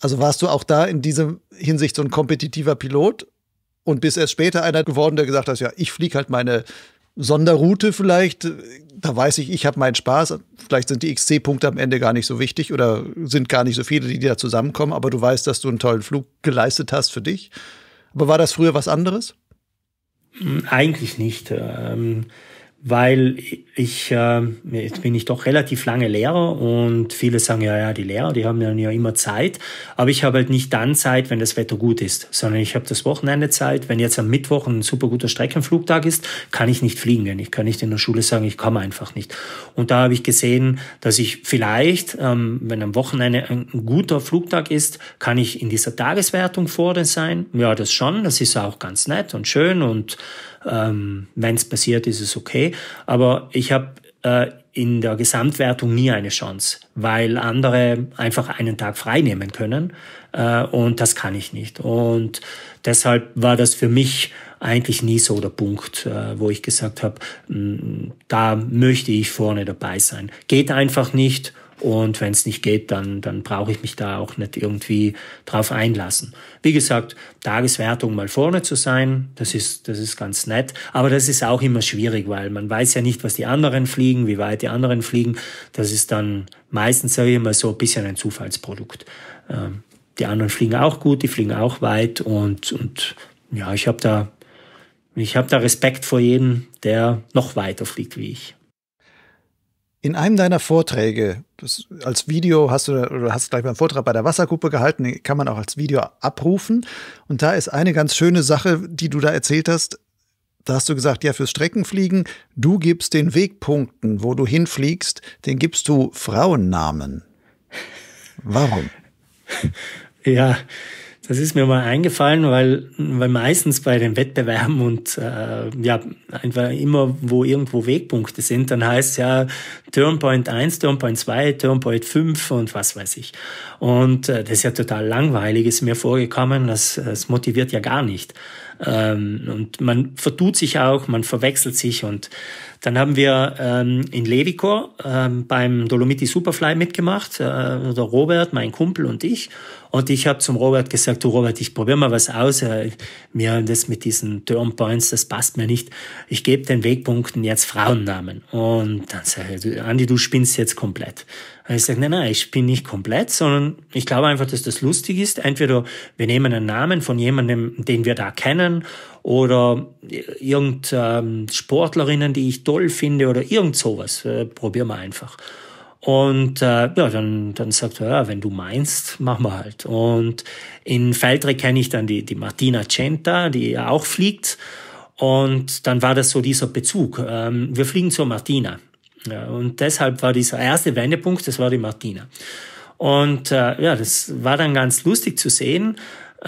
Also warst du auch da in dieser Hinsicht so ein kompetitiver Pilot und bist erst später einer geworden, der gesagt hat, ja, ich fliege halt meine Sonderroute vielleicht, da weiß ich, ich habe meinen Spaß. Vielleicht sind die XC-Punkte am Ende gar nicht so wichtig oder sind gar nicht so viele, die da zusammenkommen, aber du weißt, dass du einen tollen Flug geleistet hast für dich. Aber war das früher was anderes? Hm, eigentlich nicht. Ähm weil ich, äh, jetzt bin ich doch relativ lange Lehrer und viele sagen, ja, ja, die Lehrer, die haben dann ja immer Zeit, aber ich habe halt nicht dann Zeit, wenn das Wetter gut ist, sondern ich habe das Wochenende Zeit. Wenn jetzt am Mittwoch ein super guter Streckenflugtag ist, kann ich nicht fliegen gehen. Ich kann nicht in der Schule sagen, ich komme einfach nicht. Und da habe ich gesehen, dass ich vielleicht, ähm, wenn am Wochenende ein guter Flugtag ist, kann ich in dieser Tageswertung vorne sein. Ja, das schon, das ist auch ganz nett und schön und ähm, wenn es passiert, ist es okay aber ich habe äh, in der Gesamtwertung nie eine Chance, weil andere einfach einen Tag frei nehmen können äh, und das kann ich nicht. Und deshalb war das für mich eigentlich nie so der Punkt, äh, wo ich gesagt habe, da möchte ich vorne dabei sein. Geht einfach nicht und wenn es nicht geht, dann, dann brauche ich mich da auch nicht irgendwie drauf einlassen. Wie gesagt, Tageswertung mal vorne zu sein, das ist, das ist ganz nett. Aber das ist auch immer schwierig, weil man weiß ja nicht, was die anderen fliegen, wie weit die anderen fliegen. Das ist dann meistens, sage ich immer, so ein bisschen ein Zufallsprodukt. Ähm, die anderen fliegen auch gut, die fliegen auch weit und, und ja, ich habe da, ich habe da Respekt vor jedem, der noch weiter fliegt wie ich. In einem deiner Vorträge, das, als Video hast du oder hast gleich beim Vortrag bei der Wasserkuppe gehalten, den kann man auch als Video abrufen. Und da ist eine ganz schöne Sache, die du da erzählt hast. Da hast du gesagt, ja, fürs Streckenfliegen, du gibst den Wegpunkten, wo du hinfliegst, den gibst du Frauennamen. Warum? <laughs> ja, das ist mir mal eingefallen, weil, weil meistens bei den Wettbewerben und äh, ja, einfach immer, wo irgendwo Wegpunkte sind, dann heißt es ja Turnpoint 1, Turnpoint 2, Turnpoint 5 und was weiß ich. Und äh, das ist ja total langweilig, ist mir vorgekommen, das, das motiviert ja gar nicht. Ähm, und man vertut sich auch, man verwechselt sich und dann haben wir ähm, in Levico ähm, beim Dolomiti Superfly mitgemacht, äh, der Robert, mein Kumpel und ich. Und ich habe zum Robert gesagt, gesagt, du Robert, ich probiere mal was aus. Mir äh, das mit diesen Turnpoints, das passt mir nicht. Ich gebe den Wegpunkten jetzt Frauennamen. Und dann sage ich, Andi, du spinnst jetzt komplett. Und ich sage, nein, nein, ich bin nicht komplett, sondern ich glaube einfach, dass das lustig ist. Entweder wir nehmen einen Namen von jemandem, den wir da kennen, oder irgend ähm, Sportlerinnen, die ich toll finde, oder irgend sowas. Äh, probieren wir einfach. Und äh, ja, dann, dann sagt er, ja, wenn du meinst, machen wir halt. Und in Feltre kenne ich dann die, die Martina Centa, die auch fliegt. Und dann war das so dieser Bezug. Ähm, wir fliegen zur Martina. Ja, und deshalb war dieser erste Wendepunkt, das war die Martina. Und äh, ja, das war dann ganz lustig zu sehen,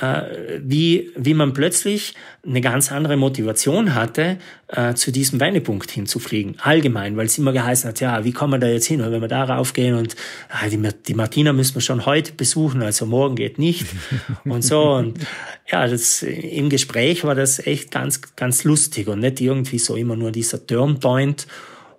äh, wie, wie man plötzlich eine ganz andere Motivation hatte, äh, zu diesem Wendepunkt hinzufliegen. Allgemein, weil es immer geheißen hat, ja, wie kommen wir da jetzt hin? Und wenn wir da raufgehen und ah, die, die Martina müssen wir schon heute besuchen, also morgen geht nicht <laughs> und so. Und ja, das, im Gespräch war das echt ganz, ganz lustig und nicht irgendwie so immer nur dieser Turnpoint.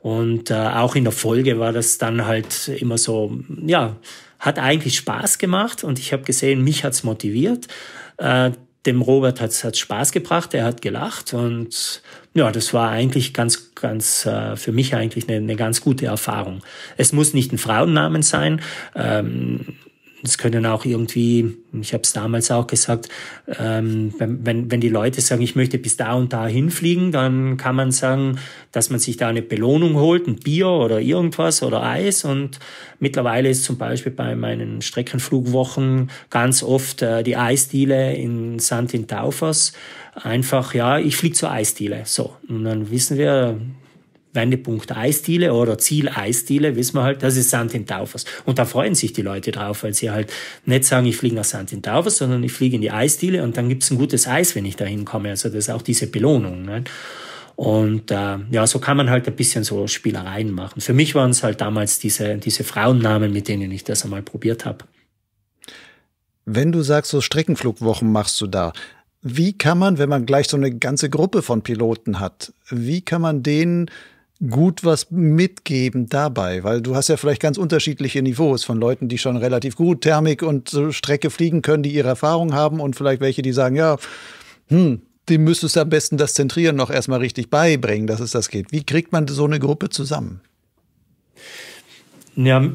Und äh, auch in der Folge war das dann halt immer so, ja, hat eigentlich Spaß gemacht und ich habe gesehen, mich hat's motiviert. Äh, dem Robert hat's es Spaß gebracht, er hat gelacht und ja, das war eigentlich ganz, ganz äh, für mich eigentlich eine, eine ganz gute Erfahrung. Es muss nicht ein Frauennamen sein. Ähm, es können auch irgendwie, ich habe es damals auch gesagt, ähm, wenn, wenn die Leute sagen, ich möchte bis da und da hinfliegen, dann kann man sagen, dass man sich da eine Belohnung holt, ein Bier oder irgendwas oder Eis. Und mittlerweile ist zum Beispiel bei meinen Streckenflugwochen ganz oft äh, die Eisdiele in in Taufers einfach, ja, ich fliege zur Eisdiele. So, und dann wissen wir, Wendepunkt Eisdiele oder Ziel Eisdiele, wissen wir halt, das ist Sand in Taufers. Und da freuen sich die Leute drauf, weil sie halt nicht sagen, ich fliege nach Sand in Taufers, sondern ich fliege in die Eisdiele und dann gibt's ein gutes Eis, wenn ich da hinkomme. Also das ist auch diese Belohnung. Ne? Und äh, ja, so kann man halt ein bisschen so Spielereien machen. Für mich waren es halt damals diese, diese Frauennamen, mit denen ich das einmal probiert habe. Wenn du sagst, so Streckenflugwochen machst du da, wie kann man, wenn man gleich so eine ganze Gruppe von Piloten hat, wie kann man denen gut was mitgeben dabei? Weil du hast ja vielleicht ganz unterschiedliche Niveaus von Leuten, die schon relativ gut Thermik und äh, Strecke fliegen können, die ihre Erfahrung haben und vielleicht welche, die sagen, ja, hm, dem müsstest du am besten das Zentrieren noch erstmal richtig beibringen, dass es das geht. Wie kriegt man so eine Gruppe zusammen? Ja,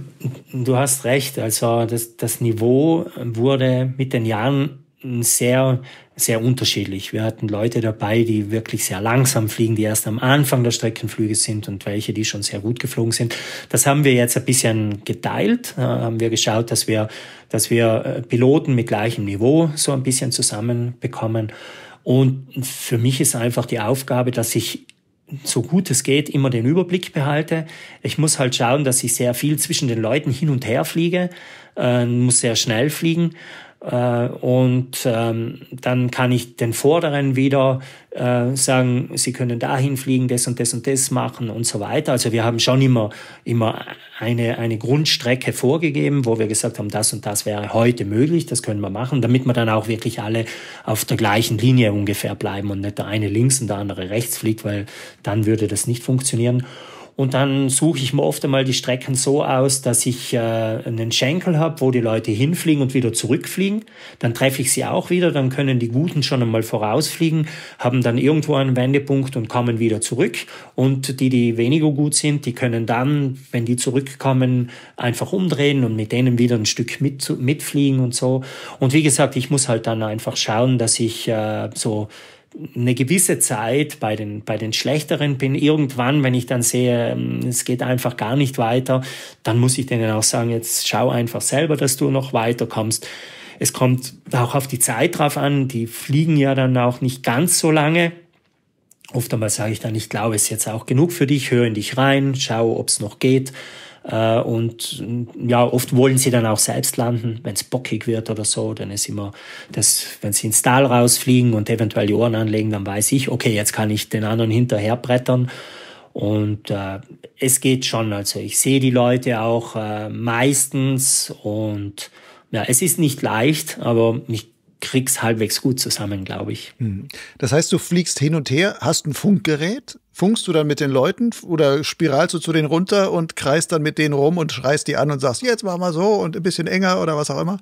du hast recht. Also das, das Niveau wurde mit den Jahren sehr sehr unterschiedlich. Wir hatten Leute dabei, die wirklich sehr langsam fliegen, die erst am Anfang der Streckenflüge sind und welche, die schon sehr gut geflogen sind. Das haben wir jetzt ein bisschen geteilt, äh, haben wir geschaut, dass wir, dass wir äh, Piloten mit gleichem Niveau so ein bisschen zusammenbekommen. Und für mich ist einfach die Aufgabe, dass ich so gut es geht, immer den Überblick behalte. Ich muss halt schauen, dass ich sehr viel zwischen den Leuten hin und her fliege, äh, muss sehr schnell fliegen äh, und ähm, dann kann ich den Vorderen wieder äh, sagen, sie können dahin fliegen, das und das und das machen und so weiter. Also wir haben schon immer, immer eine, eine Grundstrecke vorgegeben, wo wir gesagt haben, das und das wäre heute möglich, das können wir machen, damit wir dann auch wirklich alle auf der gleichen Linie ungefähr bleiben und nicht der eine links und der andere rechts fliegt, weil dann würde das nicht funktionieren. Und dann suche ich mir oft einmal die Strecken so aus, dass ich äh, einen Schenkel habe, wo die Leute hinfliegen und wieder zurückfliegen. Dann treffe ich sie auch wieder, dann können die Guten schon einmal vorausfliegen, haben dann irgendwo einen Wendepunkt und kommen wieder zurück. Und die, die weniger gut sind, die können dann, wenn die zurückkommen, einfach umdrehen und mit denen wieder ein Stück mit, mitfliegen und so. Und wie gesagt, ich muss halt dann einfach schauen, dass ich äh, so eine gewisse Zeit bei den, bei den Schlechteren bin. Irgendwann, wenn ich dann sehe, ähm, es geht einfach gar nicht weiter, dann muss ich denen auch sagen, jetzt schau einfach selber, dass du noch weiterkommst. Es kommt auch auf die Zeit drauf an. Die fliegen ja dann auch nicht ganz so lange. Oft einmal sage ich dann, ich glaube, es ist jetzt auch genug für dich, höre in dich rein, schau, ob es noch geht. Äh, und ja, oft wollen sie dann auch selbst landen, wenn es bockig wird oder so, dann ist immer das, wenn sie ins Tal rausfliegen und eventuell die Ohren anlegen, dann weiß ich, okay, jetzt kann ich den anderen hinterher brettern. Und äh, es geht schon, also ich sehe die Leute auch äh, meistens und ja, es ist nicht leicht, aber ich krieg's halbwegs gut zusammen, glaube ich. Hm. Das heißt, du fliegst hin und her, hast ein Funkgerät, funkst du dann mit den Leuten oder spiralst du zu denen runter und kreist dann mit denen rum und schreist die an und sagst, jetzt mach mal so und ein bisschen enger oder was auch immer?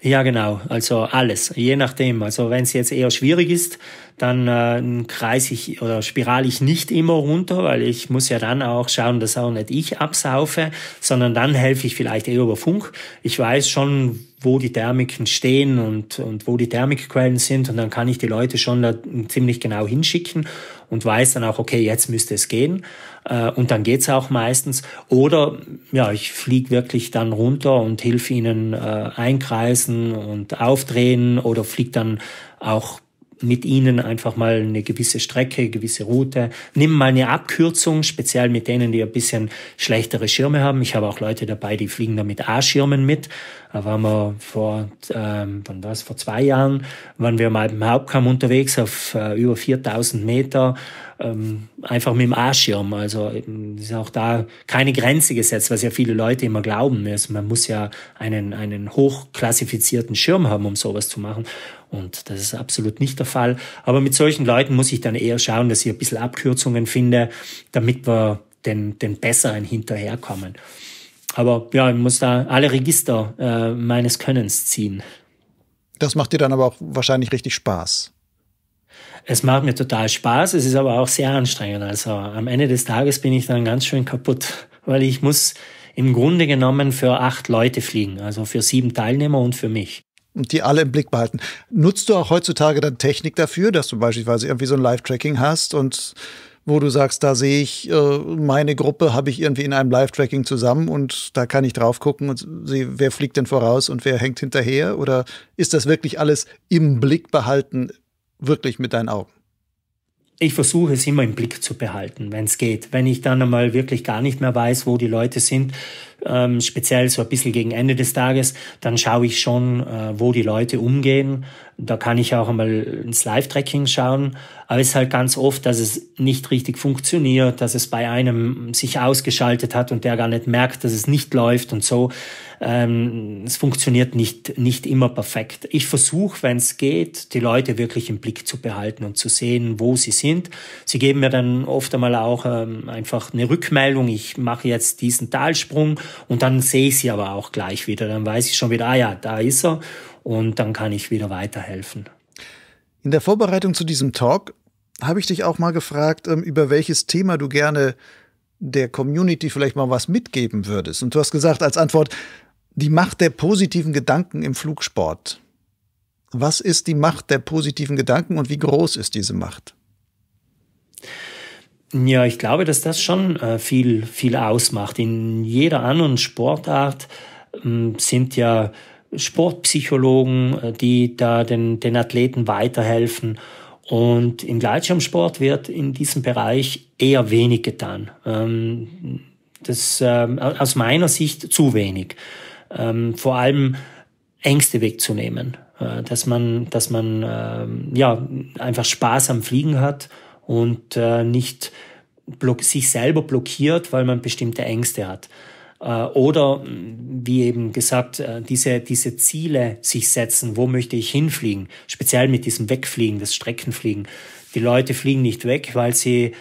Ja, genau. Also alles, je nachdem. Also wenn es jetzt eher schwierig ist, dann äh, kreise ich oder spirale ich nicht immer runter, weil ich muss ja dann auch schauen, dass auch nicht ich absaufe, sondern dann helfe ich vielleicht eher über Funk. Ich weiß schon, wo die Thermiken stehen und, und wo die Thermikquellen sind. Und dann kann ich die Leute schon da ziemlich genau hinschicken und weiß dann auch, okay, jetzt müsste es gehen. Äh, und dann geht's auch meistens. Oder ja, ich fliege wirklich dann runter und hilf ihnen äh, einkreisen und aufdrehen oder fliege dann auch mit ihnen einfach mal eine gewisse Strecke, gewisse Route. Nimm mal eine Abkürzung, speziell mit denen, die ein bisschen schlechtere Schirme haben. Ich habe auch Leute dabei, die fliegen da mit A-Schirmen mit. Da waren wir vor, ähm, wann war's, vor zwei Jahren, waren wir mal im Hauptkamm unterwegs auf äh, über 4000 Meter, ähm, einfach mit dem A-Schirm. Also ähm, ist auch da keine Grenze gesetzt, was ja viele Leute immer glauben müssen. Man muss ja einen, einen hochklassifizierten Schirm haben, um sowas zu machen. Und das ist absolut nicht der Fall. Aber mit solchen Leuten muss ich dann eher schauen, dass ich ein bisschen Abkürzungen finde, damit wir den, den Besseren hinterherkommen. Aber ja, ich muss da alle Register äh, meines Könnens ziehen. Das macht dir dann aber auch wahrscheinlich richtig Spaß. Es macht mir total Spaß, es ist aber auch sehr anstrengend. Also am Ende des Tages bin ich dann ganz schön kaputt, <laughs> weil ich muss im Grunde genommen für acht Leute fliegen, also für sieben Teilnehmer und für mich und die alle im Blick behalten. Nutzt du auch heutzutage dann Technik dafür, dass du beispielsweise irgendwie so ein Live-Tracking hast und wo du sagst, da sehe ich, äh, meine Gruppe habe ich irgendwie in einem Live-Tracking zusammen und da kann ich drauf gucken und sehe, wer fliegt denn voraus und wer hängt hinterher? Oder ist das wirklich alles im Blick behalten, wirklich mit deinen Augen? ich versuche es immer im Blick zu behalten, wenn es geht. Wenn ich dann einmal wirklich gar nicht mehr weiß, wo die Leute sind, ähm, speziell so ein bisschen gegen Ende des Tages, dann schaue ich schon, äh, wo die Leute umgehen. Da kann ich auch einmal ins Live-Tracking schauen aber es ist halt ganz oft, dass es nicht richtig funktioniert, dass es bei einem sich ausgeschaltet hat und der gar nicht merkt, dass es nicht läuft und so. Ähm, es funktioniert nicht, nicht immer perfekt. Ich versuche, wenn es geht, die Leute wirklich im Blick zu behalten und zu sehen, wo sie sind. Sie geben mir dann oft einmal auch ähm, einfach eine Rückmeldung. Ich mache jetzt diesen Talsprung und dann sehe ich sie aber auch gleich wieder. Dann weiß ich schon wieder, ah ja, da ist er und dann kann ich wieder weiterhelfen. In der Vorbereitung zu diesem Talk habe ich dich auch mal gefragt, ähm, über welches Thema du gerne der Community vielleicht mal was mitgeben würdest. Und du hast gesagt als Antwort, die Macht der positiven Gedanken im Flugsport. Was ist die Macht der positiven Gedanken und wie groß ist diese Macht? Ja, ich glaube, dass das schon äh, viel, viel ausmacht. In jeder anderen Sportart ähm, sind ja Sportpsychologen, äh, die da den, den Athleten weiterhelfen. Und im Gleitschirmsport wird in diesem Bereich eher wenig getan. Ähm, das ähm, aus meiner Sicht zu wenig. Ähm, vor allem Ängste wegzunehmen, äh, dass man, dass man ja einfach Spaß am Fliegen hat und äh, nicht sich selber blockiert, weil man bestimmte Ängste hat. Äh, oder wie eben gesagt, äh, diese, diese Ziele sich setzen, wo möchte ich hinfliegen, speziell mit diesem Wegfliegen, das Streckenfliegen. Die Leute fliegen nicht weg, weil sie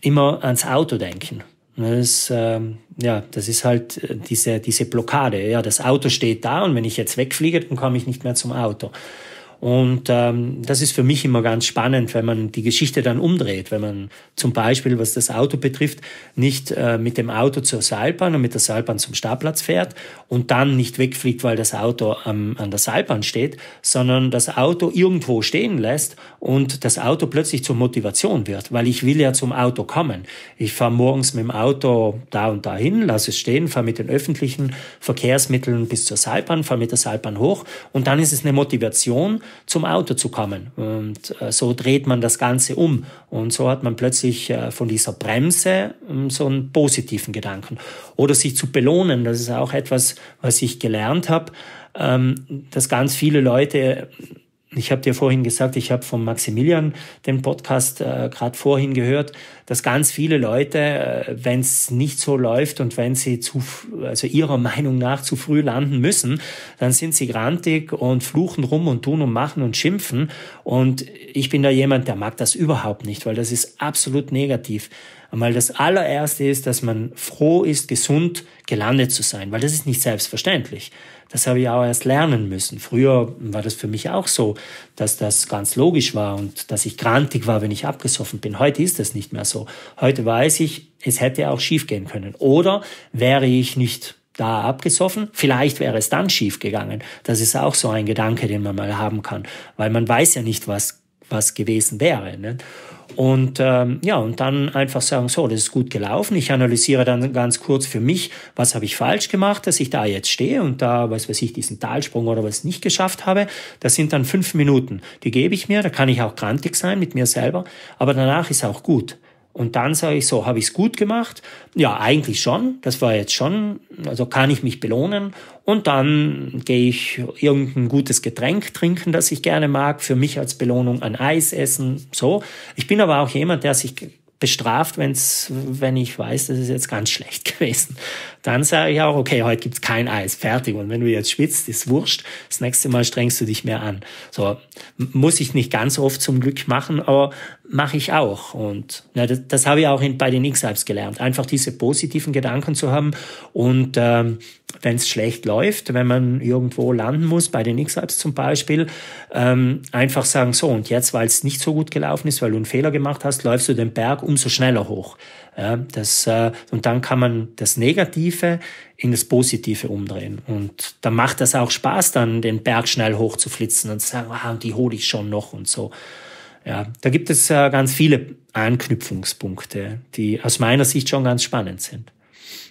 immer ans Auto denken. Das, ähm, ja, das ist halt äh, diese, diese Blockade. Ja, das Auto steht da und wenn ich jetzt wegfliege, dann komme ich nicht mehr zum Auto. Und ähm, das ist für mich immer ganz spannend, wenn man die Geschichte dann umdreht, wenn man zum Beispiel, was das Auto betrifft, nicht äh, mit dem Auto zur Seilbahn und mit der Seilbahn zum Startplatz fährt und dann nicht wegfliegt, weil das Auto ähm, an der Seilbahn steht, sondern das Auto irgendwo stehen lässt und das Auto plötzlich zur Motivation wird, weil ich will ja zum Auto kommen. Ich fahre morgens mit dem Auto da und dahin, lasse es stehen, fahre mit den öffentlichen Verkehrsmitteln bis zur Seilbahn, fahre mit der Seilbahn hoch und dann ist es eine Motivation, zum Auto zu kommen. Und äh, so dreht man das Ganze um. Und so hat man plötzlich äh, von dieser Bremse ähm, so einen positiven Gedanken. Oder sich zu belohnen, das ist auch etwas, was ich gelernt habe, ähm, dass ganz viele Leute ich habe dir vorhin gesagt, ich habe von Maximilian den Podcast äh, gerade vorhin gehört, dass ganz viele Leute, äh, wenn es nicht so läuft und wenn sie zu, also ihrer Meinung nach zu früh landen müssen, dann sind sie grantig und fluchen rum und tun und machen und schimpfen. Und ich bin da jemand, der mag das überhaupt nicht, weil das ist absolut negativ. Einmal das allererste ist, dass man froh ist, gesund gelandet zu sein, weil das ist nicht selbstverständlich. Das habe ich auch erst lernen müssen. Früher war das für mich auch so, dass das ganz logisch war und dass ich grantig war, wenn ich abgesoffen bin. Heute ist das nicht mehr so. Heute weiß ich, es hätte auch schief gehen können. Oder wäre ich nicht da abgesoffen, vielleicht wäre es dann schief gegangen. Das ist auch so ein Gedanke, den man mal haben kann, weil man weiß ja nicht, was was gewesen wäre. Ne? Und ähm, ja, und dann einfach sagen, so, das ist gut gelaufen. Ich analysiere dann ganz kurz für mich, was habe ich falsch gemacht, dass ich da jetzt stehe und da, was weiß ich, diesen Talsprung oder was nicht geschafft habe. Das sind dann fünf Minuten. Die gebe ich mir, da kann ich auch grantig sein mit mir selber, aber danach ist auch gut. Und dann sage ich so, habe ich es gut gemacht? Ja, eigentlich schon. Das war jetzt schon, also kann ich mich belohnen. Und dann gehe ich irgendein gutes Getränk trinken, das ich gerne mag. Für mich als Belohnung ein Eis essen. So. Ich bin aber auch jemand, der sich bestraft, wenn's, wenn ich weiß, das ist jetzt ganz schlecht <laughs> gewesen. Dann sage ich auch, okay, heute gibt's kein Eis, fertig. Und wenn du jetzt schwitzt, ist wurscht. Das nächste Mal strengst du dich mehr an. So muss ich nicht ganz oft zum Glück machen, aber mache ich auch. Und ja, das, das habe ich auch in, bei den X-Apps gelernt. Einfach diese positiven Gedanken zu haben. Und ähm, wenn es schlecht läuft, wenn man irgendwo landen muss, bei den X-Apps zum Beispiel, ähm, einfach sagen, so und jetzt, weil es nicht so gut gelaufen ist, weil du einen Fehler gemacht hast, läufst du den Berg umso schneller hoch. Ja, das, äh, und dann kann man das Negative in das Positive umdrehen. Und dann macht das auch Spaß, dann den Berg schnell hochzuflitzen und zu sagen, ah, die hole ich schon noch und so. Ja, da gibt es äh, ganz viele Anknüpfungspunkte, die aus meiner Sicht schon ganz spannend sind.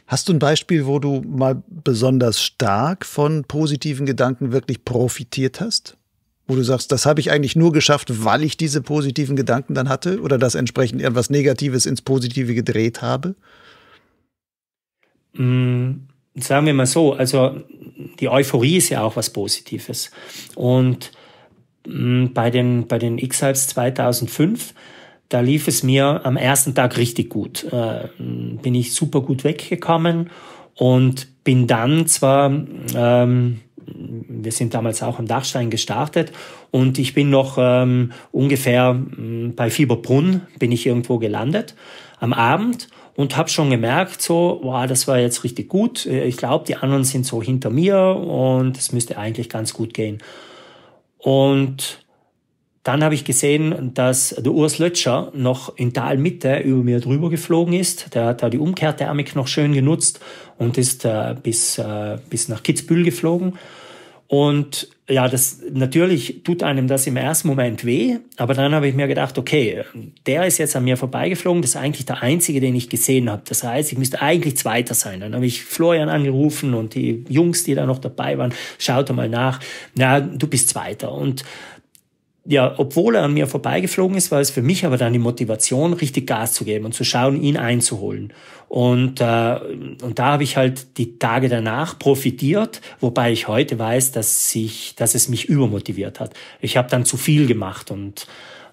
Hast du ein Beispiel, wo du mal besonders stark von positiven Gedanken wirklich profitiert hast? Wo du sagst, das habe ich eigentlich nur geschafft, weil ich diese positiven Gedanken dann hatte oder das entsprechend irgendwas Negatives ins Positive gedreht habe? Mm, sagen wir mal so, also die Euphorie ist ja auch was Positives. Und Mm, bei den, bei den X-Hypes 2005, da lief es mir am ersten Tag richtig gut. Äh, mm, bin ich super gut weggekommen und bin dann zwar, ähm, wir sind damals auch am Dachstein gestartet und ich bin noch ähm, ungefähr äh, bei Fieberbrunn bin ich irgendwo gelandet am Abend und habe schon gemerkt, so, wow, das war jetzt richtig gut. Äh, ich glaube, die anderen sind so hinter mir und es müsste eigentlich ganz gut gehen. Und dann habe ich gesehen, dass der Urs Lötscher noch in Talmitte über mir drüber geflogen ist. Der hat da die Umkehrthermik noch schön genutzt und ist äh, bis, äh, bis nach Kitzbühel geflogen und ja, das natürlich tut einem das im ersten Moment weh, aber dann habe ich mir gedacht, okay, der ist jetzt an mir vorbeigeflogen, das ist eigentlich der einzige, den ich gesehen habe. Das heißt, ich müsste eigentlich Zweiter sein. Dann habe ich Florian angerufen und die Jungs, die da noch dabei waren, schaut mal nach, na, du bist Zweiter. Und ja, obwohl er an mir vorbeigeflogen ist, war es für mich aber dann die Motivation, richtig Gas zu geben und zu schauen, ihn einzuholen. Und, äh, und da habe ich halt die Tage danach profitiert, wobei ich heute weiß, dass, ich, dass es mich übermotiviert hat. Ich habe dann zu viel gemacht und,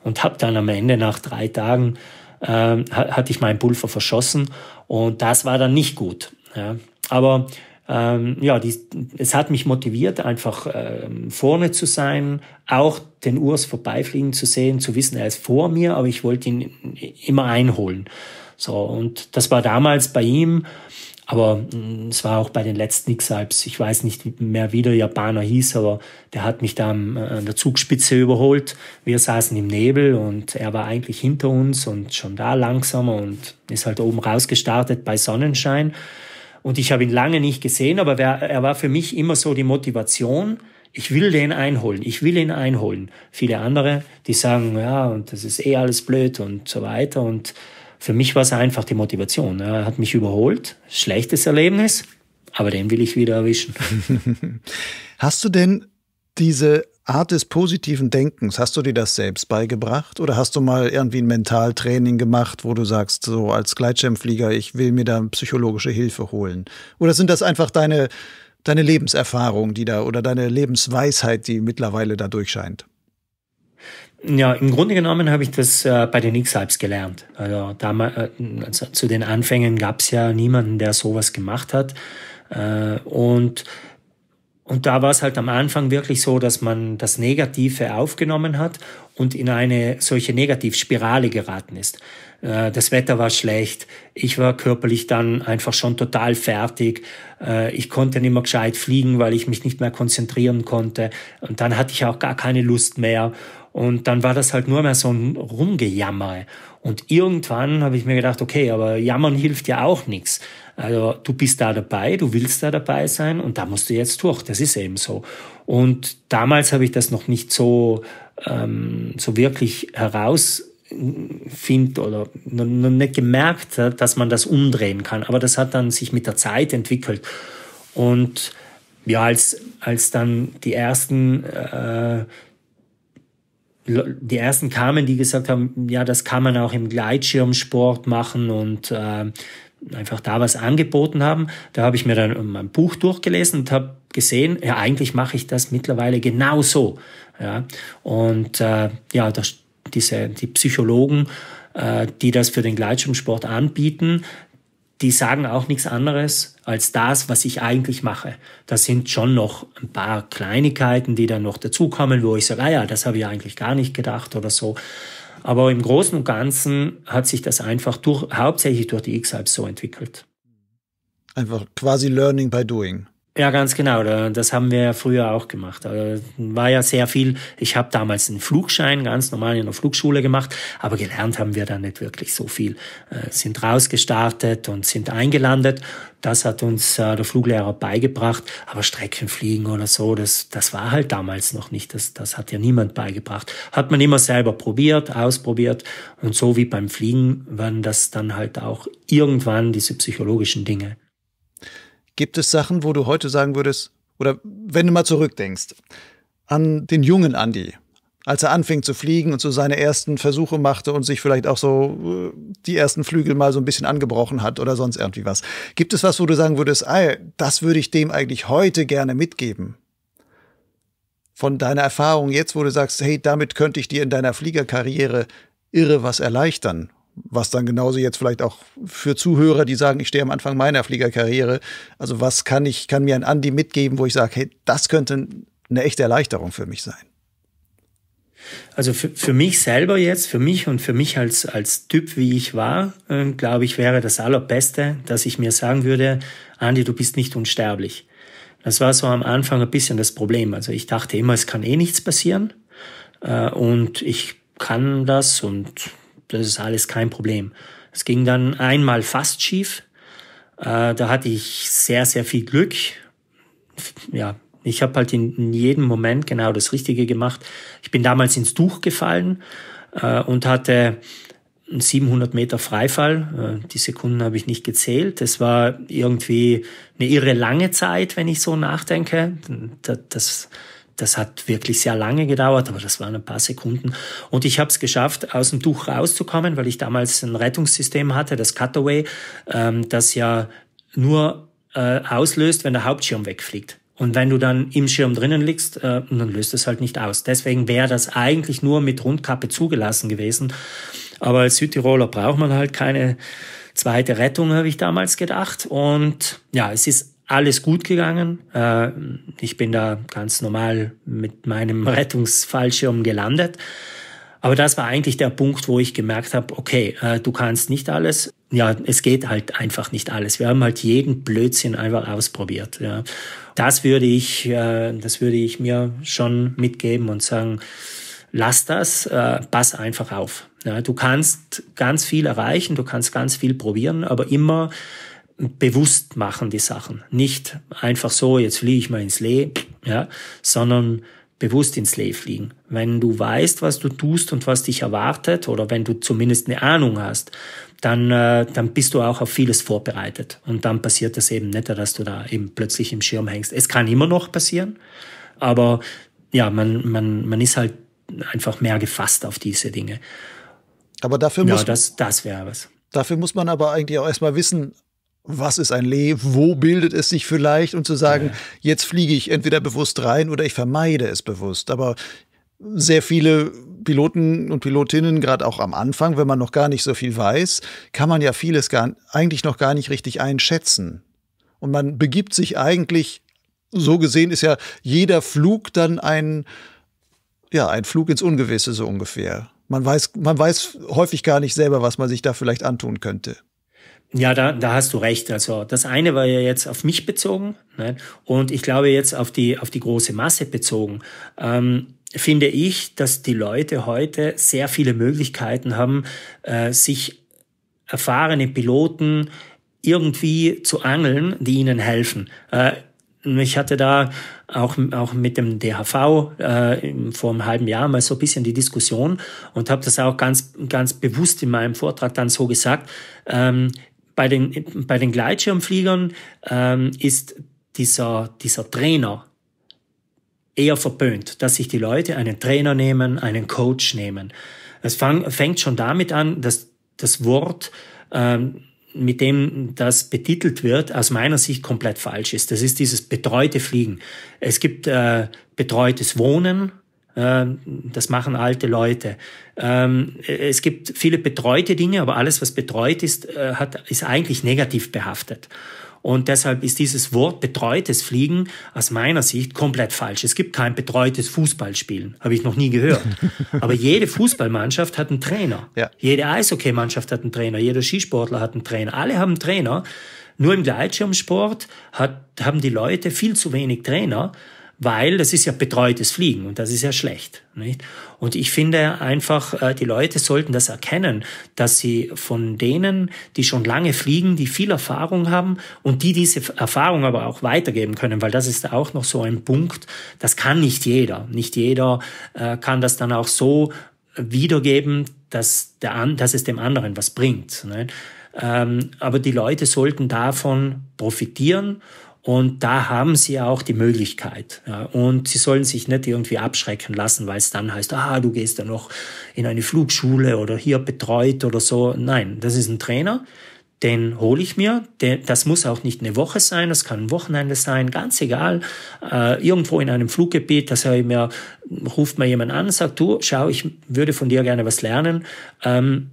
und habe dann am Ende nach drei Tagen äh, hatte ich meinen Pulver verschossen und das war dann nicht gut. Ja. Aber ähm, ja, die, es hat mich motiviert, einfach ähm, vorne zu sein, auch den Urs vorbeifliegen zu sehen, zu wissen, er ist vor mir, aber ich wollte ihn immer einholen. So, und das war damals bei ihm, aber mh, mm, es war auch bei den letzten X-Alps. Ich weiß nicht mehr, wie der Japaner hieß, aber der hat mich da am, äh, an der Zugspitze überholt. Wir saßen im Nebel und er war eigentlich hinter uns und schon da langsamer und ist halt oben rausgestartet bei Sonnenschein. Und ich habe ihn lange nicht gesehen, aber er war für mich immer so die Motivation, ich will den einholen, ich will ihn einholen. Viele andere, die sagen, ja, und das ist eh alles blöd und so weiter. Und für mich war es einfach die Motivation. Er hat mich überholt, schlechtes Erlebnis, aber den will ich wieder erwischen. <laughs> Hast du denn diese Art des positiven Denkens, hast du dir das selbst beigebracht oder hast du mal irgendwie ein Mentaltraining gemacht, wo du sagst, so als Gleitschirmflieger, ich will mir da psychologische Hilfe holen? Oder sind das einfach deine, deine Lebenserfahrung, die da oder deine Lebensweisheit, die mittlerweile da durchscheint? Ja, im Grunde genommen habe ich das äh, bei den X-Alps gelernt. Also, damals, äh, also, zu den Anfängen gab es ja niemanden, der sowas gemacht hat. Äh, und und da war es halt am Anfang wirklich so, dass man das Negative aufgenommen hat und in eine solche Negativspirale geraten ist. Äh, das Wetter war schlecht, ich war körperlich dann einfach schon total fertig, äh, ich konnte nicht mehr gescheit fliegen, weil ich mich nicht mehr konzentrieren konnte und dann hatte ich auch gar keine Lust mehr und dann war das halt nur mehr so ein Rumgejammer. Und irgendwann habe ich mir gedacht, okay, aber jammern hilft ja auch nichts. Also du bist da dabei, du willst da dabei sein und da musst du jetzt durch. Das ist eben so. Und damals habe ich das noch nicht so, ähm, so wirklich heraus findet oder noch nicht gemerkt hat, äh, dass man das umdrehen kann. Aber das hat dann sich mit der Zeit entwickelt. Und ja, als, als dann die ersten, äh, die ersten kamen, die gesagt haben, ja, das kann man auch im Gleitschirmsport machen und äh, einfach da was angeboten haben. Da habe ich mir dann mein Buch durchgelesen und habe gesehen, ja, eigentlich mache ich das mittlerweile genau so. Ja, und äh, ja, das, diese, die Psychologen, äh, die das für den Gleitschirmsport anbieten, die sagen auch nichts anderes als das, was ich eigentlich mache. Das sind schon noch ein paar Kleinigkeiten, die dann noch dazukommen, wo ich sage, ah ja, das habe ich eigentlich gar nicht gedacht oder so. Aber im Großen und Ganzen hat sich das einfach durch, hauptsächlich durch die X-Hype so entwickelt. Einfach quasi Learning by Doing. Ja, ganz genau. Das haben wir ja früher auch gemacht. war ja sehr viel. Ich habe damals einen Flugschein ganz normal in der Flugschule gemacht, aber gelernt haben wir da nicht wirklich so viel. Äh, sind rausgestartet und sind eingelandet. Das hat uns äh, der Fluglehrer beigebracht. Aber Streckenfliegen oder so, das, das war halt damals noch nicht. Das, das hat ja niemand beigebracht. Hat man immer selber probiert, ausprobiert. Und so wie beim Fliegen waren das dann halt auch irgendwann diese psychologischen Dinge. Gibt es Sachen, wo du heute sagen würdest, oder wenn du mal zurückdenkst, an den jungen Andi, als er anfing zu fliegen und so seine ersten Versuche machte und sich vielleicht auch so äh, die ersten Flügel mal so ein bisschen angebrochen hat oder sonst irgendwie was. Gibt es was, wo du sagen würdest, ey, das würde ich dem eigentlich heute gerne mitgeben? Von deiner Erfahrung jetzt, wo du sagst, hey, damit könnte ich dir in deiner Fliegerkarriere irre was erleichtern was dann genauso jetzt vielleicht auch für Zuhörer, die sagen, ich stehe am Anfang meiner Fliegerkarriere. Also was kann ich, kann mir ein Andi mitgeben, wo ich sage, hey, das könnte eine echte Erleichterung für mich sein? Also für, für mich selber jetzt, für mich und für mich als, als Typ, wie ich war, äh, glaube ich, wäre das Allerbeste, dass ich mir sagen würde, Andi, du bist nicht unsterblich. Das war so am Anfang ein bisschen das Problem. Also ich dachte immer, es kann eh nichts passieren. Äh, und ich kann das und das ist alles kein Problem. Es ging dann einmal fast schief. Äh, da hatte ich sehr, sehr viel Glück. Ja, ich habe halt in, jedem Moment genau das Richtige gemacht. Ich bin damals ins Tuch gefallen äh, und hatte einen 700 Meter Freifall. Äh, die Sekunden habe ich nicht gezählt. Das war irgendwie eine irre lange Zeit, wenn ich so nachdenke. Das, das hat wirklich sehr lange gedauert, aber das waren ein paar Sekunden. Und ich habe es geschafft, aus dem Tuch rauszukommen, weil ich damals ein Rettungssystem hatte, das Cutaway, ähm, das ja nur äh, auslöst, wenn der Hauptschirm wegfliegt. Und wenn du dann im Schirm drinnen liegst, äh, dann löst es halt nicht aus. Deswegen wäre das eigentlich nur mit Rundkappe zugelassen gewesen. Aber als Südtiroler braucht man halt keine zweite Rettung, habe ich damals gedacht. Und ja, es ist alles gut gegangen. Äh, ich bin da ganz normal mit meinem Rettungsfallschirm gelandet. Aber das war eigentlich der Punkt, wo ich gemerkt habe, okay, äh, du kannst nicht alles. Ja, es geht halt einfach nicht alles. Wir haben halt jeden Blödsinn einfach ausprobiert. Ja. Das würde ich, äh, das würde ich mir schon mitgeben und sagen, lass das, pass einfach auf. du kannst ganz viel erreichen, du kannst ganz viel probieren, aber immer bewusst machen, die Sachen. Nicht einfach so, jetzt fliege ich mal ins Lee, ja, sondern bewusst ins Lee fliegen. Wenn du weißt, was du tust und was dich erwartet, oder wenn du zumindest eine Ahnung hast, dann, äh, dann bist du auch auf vieles vorbereitet. Und dann passiert das eben nicht, dass du da eben plötzlich im Schirm hängst. Es kann immer noch passieren, aber ja, man, man, man ist halt einfach mehr gefasst auf diese Dinge. Aber dafür muss. Ja, das, das wäre was. Dafür muss man aber eigentlich auch erstmal wissen, was ist ein Lee, wo bildet es sich vielleicht und zu sagen, ja. jetzt fliege ich entweder bewusst rein oder ich vermeide es bewusst. Aber sehr viele Piloten und Pilotinnen, gerade auch am Anfang, wenn man noch gar nicht so viel weiß, kann man ja vieles gar, eigentlich noch gar nicht richtig einschätzen. Und man begibt sich eigentlich, so gesehen ist ja jeder Flug dann ein, ja, ein Flug ins Ungewisse so ungefähr. Man weiß, man weiß häufig gar nicht selber, was man sich da vielleicht antun könnte. Ja, da, da hast du recht. Also das eine war ja jetzt auf mich bezogen ne? und ich glaube jetzt auf die, auf die große Masse bezogen. Ähm, finde ich, dass die Leute heute sehr viele Möglichkeiten haben, äh, sich erfahrene Piloten irgendwie zu angeln, die ihnen helfen. Äh, ich hatte da auch, auch mit dem DHV äh, vor einem halben Jahr mal so ein bisschen die Diskussion und habe das auch ganz, ganz bewusst in meinem Vortrag dann so gesagt. Ähm, bei den, bei den Gleitschirmfliegern ähm, ist dieser, dieser Trainer eher verpönt, dass sich die Leute einen Trainer nehmen, einen Coach nehmen. Es fang, fängt schon damit an, dass das Wort, ähm, mit dem das betitelt wird, aus meiner Sicht komplett falsch ist. Das ist dieses betreute Fliegen. Es gibt äh, betreutes Wohnen, ähm, das machen alte Leute. Ähm, es gibt viele betreute Dinge, aber alles, was betreut ist, äh, hat, ist eigentlich negativ behaftet. Und deshalb ist dieses Wort betreutes Fliegen aus meiner Sicht komplett falsch. Es gibt kein betreutes Fußballspielen. Habe ich noch nie gehört. <laughs> Aber jede Fußballmannschaft hat einen Trainer. Ja. Jede Eishockeymannschaft hat einen Trainer. Jeder Skisportler hat einen Trainer. Alle haben einen Trainer. Nur im Gleitschirmsport hat, haben die Leute viel zu wenig Trainer weil das ist ja betreutes Fliegen und das ist ja schlecht. Nicht? Und ich finde einfach, äh, die Leute sollten das erkennen, dass sie von denen, die schon lange fliegen, die viel Erfahrung haben und die diese Erfahrung aber auch weitergeben können, weil das ist auch noch so ein Punkt, das kann nicht jeder. Nicht jeder äh, kann das dann auch so wiedergeben, dass, der, dass es dem anderen was bringt. Nicht? Ähm, aber die Leute sollten davon profitieren und da haben sie auch die Möglichkeit. Ja, und sie sollen sich nicht irgendwie abschrecken lassen, weil es dann heißt, ah, du gehst ja noch in eine Flugschule oder hier betreut oder so. Nein, das ist ein Trainer, den hole ich mir. Das muss auch nicht eine Woche sein, das kann ein Wochenende sein, ganz egal. Äh, irgendwo in einem Fluggebiet, das höre ich mir, ruft mir jemand an, sagt, du, schau, ich würde von dir gerne was lernen. Ähm,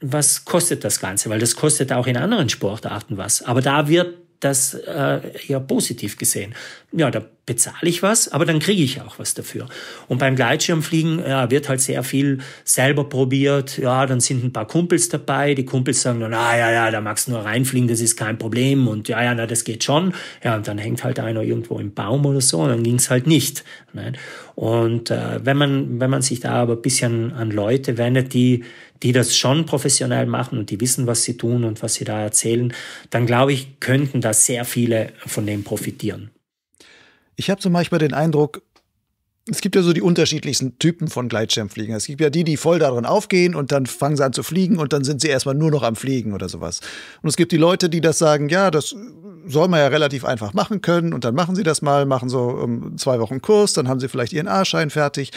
was kostet das Ganze? Weil das kostet auch in anderen Sportarten was. Aber da wird das äh, eher positiv gesehen. Ja, da bezahle ich was, aber dann kriege ich auch was dafür. Und beim Gleitschirmfliegen ja, wird halt sehr viel selber probiert. Ja, dann sind ein paar Kumpels dabei. Die Kumpels sagen dann, ah ja, ja, da magst du nur reinfliegen, das ist kein Problem. Und ja, ja, na, das geht schon. Ja, und dann hängt halt einer irgendwo im Baum oder so und dann ging es halt nicht. Nein? Und äh, wenn, man, wenn man sich da aber ein bisschen an Leute wendet, die die das schon professionell machen und die wissen, was sie tun und was sie da erzählen, dann glaube ich, könnten da sehr viele von dem profitieren. Ich habe so manchmal den Eindruck, es gibt ja so die unterschiedlichsten Typen von Gleitschirmfliegen. Es gibt ja die, die voll darin aufgehen und dann fangen sie an zu fliegen und dann sind sie erstmal nur noch am Fliegen oder sowas. Und es gibt die Leute, die das sagen, ja, das soll man ja relativ einfach machen können und dann machen sie das mal, machen so um, ähm, zwei Wochen Kurs, dann haben sie vielleicht ihren A-Schein fertig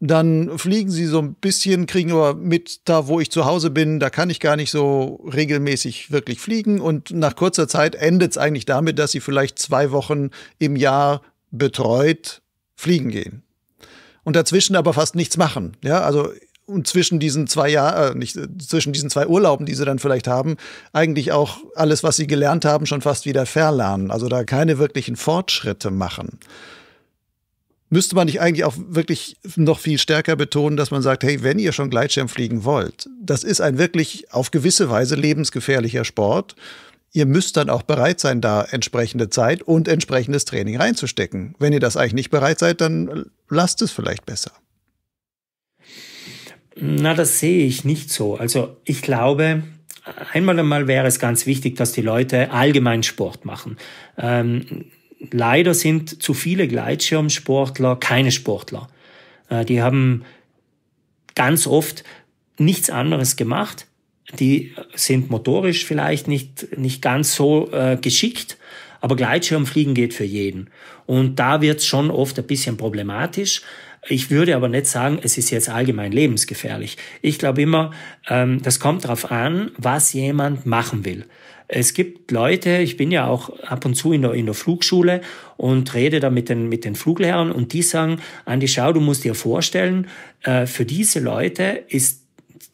dann fliegen sie so ein bisschen, kriegen aber mit, da wo ich zu Hause bin, da kann ich gar nicht so regelmäßig wirklich fliegen. Und nach kurzer Zeit endet es eigentlich damit, dass sie vielleicht zwei Wochen im Jahr betreut fliegen gehen. Und dazwischen aber fast nichts machen. Ja, also und zwischen diesen zwei Jahren, äh, nicht zwischen diesen zwei Urlauben, die sie dann vielleicht haben, eigentlich auch alles, was sie gelernt haben, schon fast wieder verlernen. Also da keine wirklichen Fortschritte machen müsste man nicht eigentlich auch wirklich noch viel stärker betonen, dass man sagt, hey, wenn ihr schon Gleitschirm fliegen wollt, das ist ein wirklich auf gewisse Weise lebensgefährlicher Sport. Ihr müsst dann auch bereit sein, da entsprechende Zeit und entsprechendes Training reinzustecken. Wenn ihr das eigentlich nicht bereit seid, dann lasst es vielleicht besser. Na, das sehe ich nicht so. Also ich glaube, einmal einmal wäre es ganz wichtig, dass die Leute allgemein Sport machen. Ähm, leider sind zu viele Gleitschirmsportler keine Sportler. Äh, die haben ganz oft nichts anderes gemacht. Die sind motorisch vielleicht nicht, nicht ganz so äh, geschickt, aber Gleitschirmfliegen geht für jeden. Und da wird es schon oft ein bisschen problematisch. Ich würde aber nicht sagen, es ist jetzt allgemein lebensgefährlich. Ich glaube immer, ähm, das kommt darauf an, was jemand machen will. Es gibt Leute, ich bin ja auch ab und zu in der, in der Flugschule und rede da mit den, mit den Fluglehrern und die sagen, Andi, schau, du musst dir vorstellen, äh, für diese Leute ist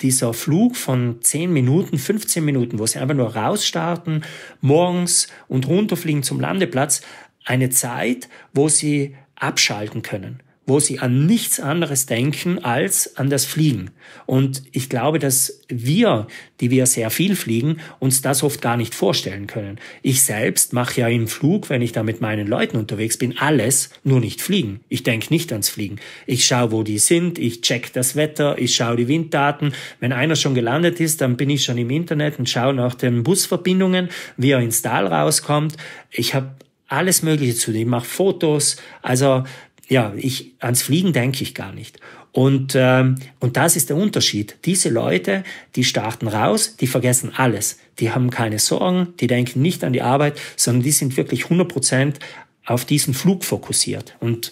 dieser Flug von 10 Minuten, 15 Minuten, wo sie einfach nur rausstarten, morgens und runterfliegen zum Landeplatz, eine Zeit, wo sie abschalten können wo sie an nichts anderes denken als an das Fliegen. Und ich glaube, dass wir, die wir sehr viel fliegen, uns das oft gar nicht vorstellen können. Ich selbst mache ja im Flug, wenn ich da mit meinen Leuten unterwegs bin, alles, nur nicht fliegen. Ich denke nicht ans Fliegen. Ich schaue, wo die sind, ich check das Wetter, ich schaue die Winddaten. Wenn einer schon gelandet ist, dann bin ich schon im Internet und schaue nach den Busverbindungen, wie er ins Tal rauskommt. Ich habe alles Mögliche zu. Ich mache Fotos. Also ja, ich, ans Fliegen denke ich gar nicht. Und, ähm, und das ist der Unterschied. Diese Leute, die starten raus, die vergessen alles. Die haben keine Sorgen, die denken nicht an die Arbeit, sondern die sind wirklich 100 Prozent auf diesen Flug fokussiert. Und,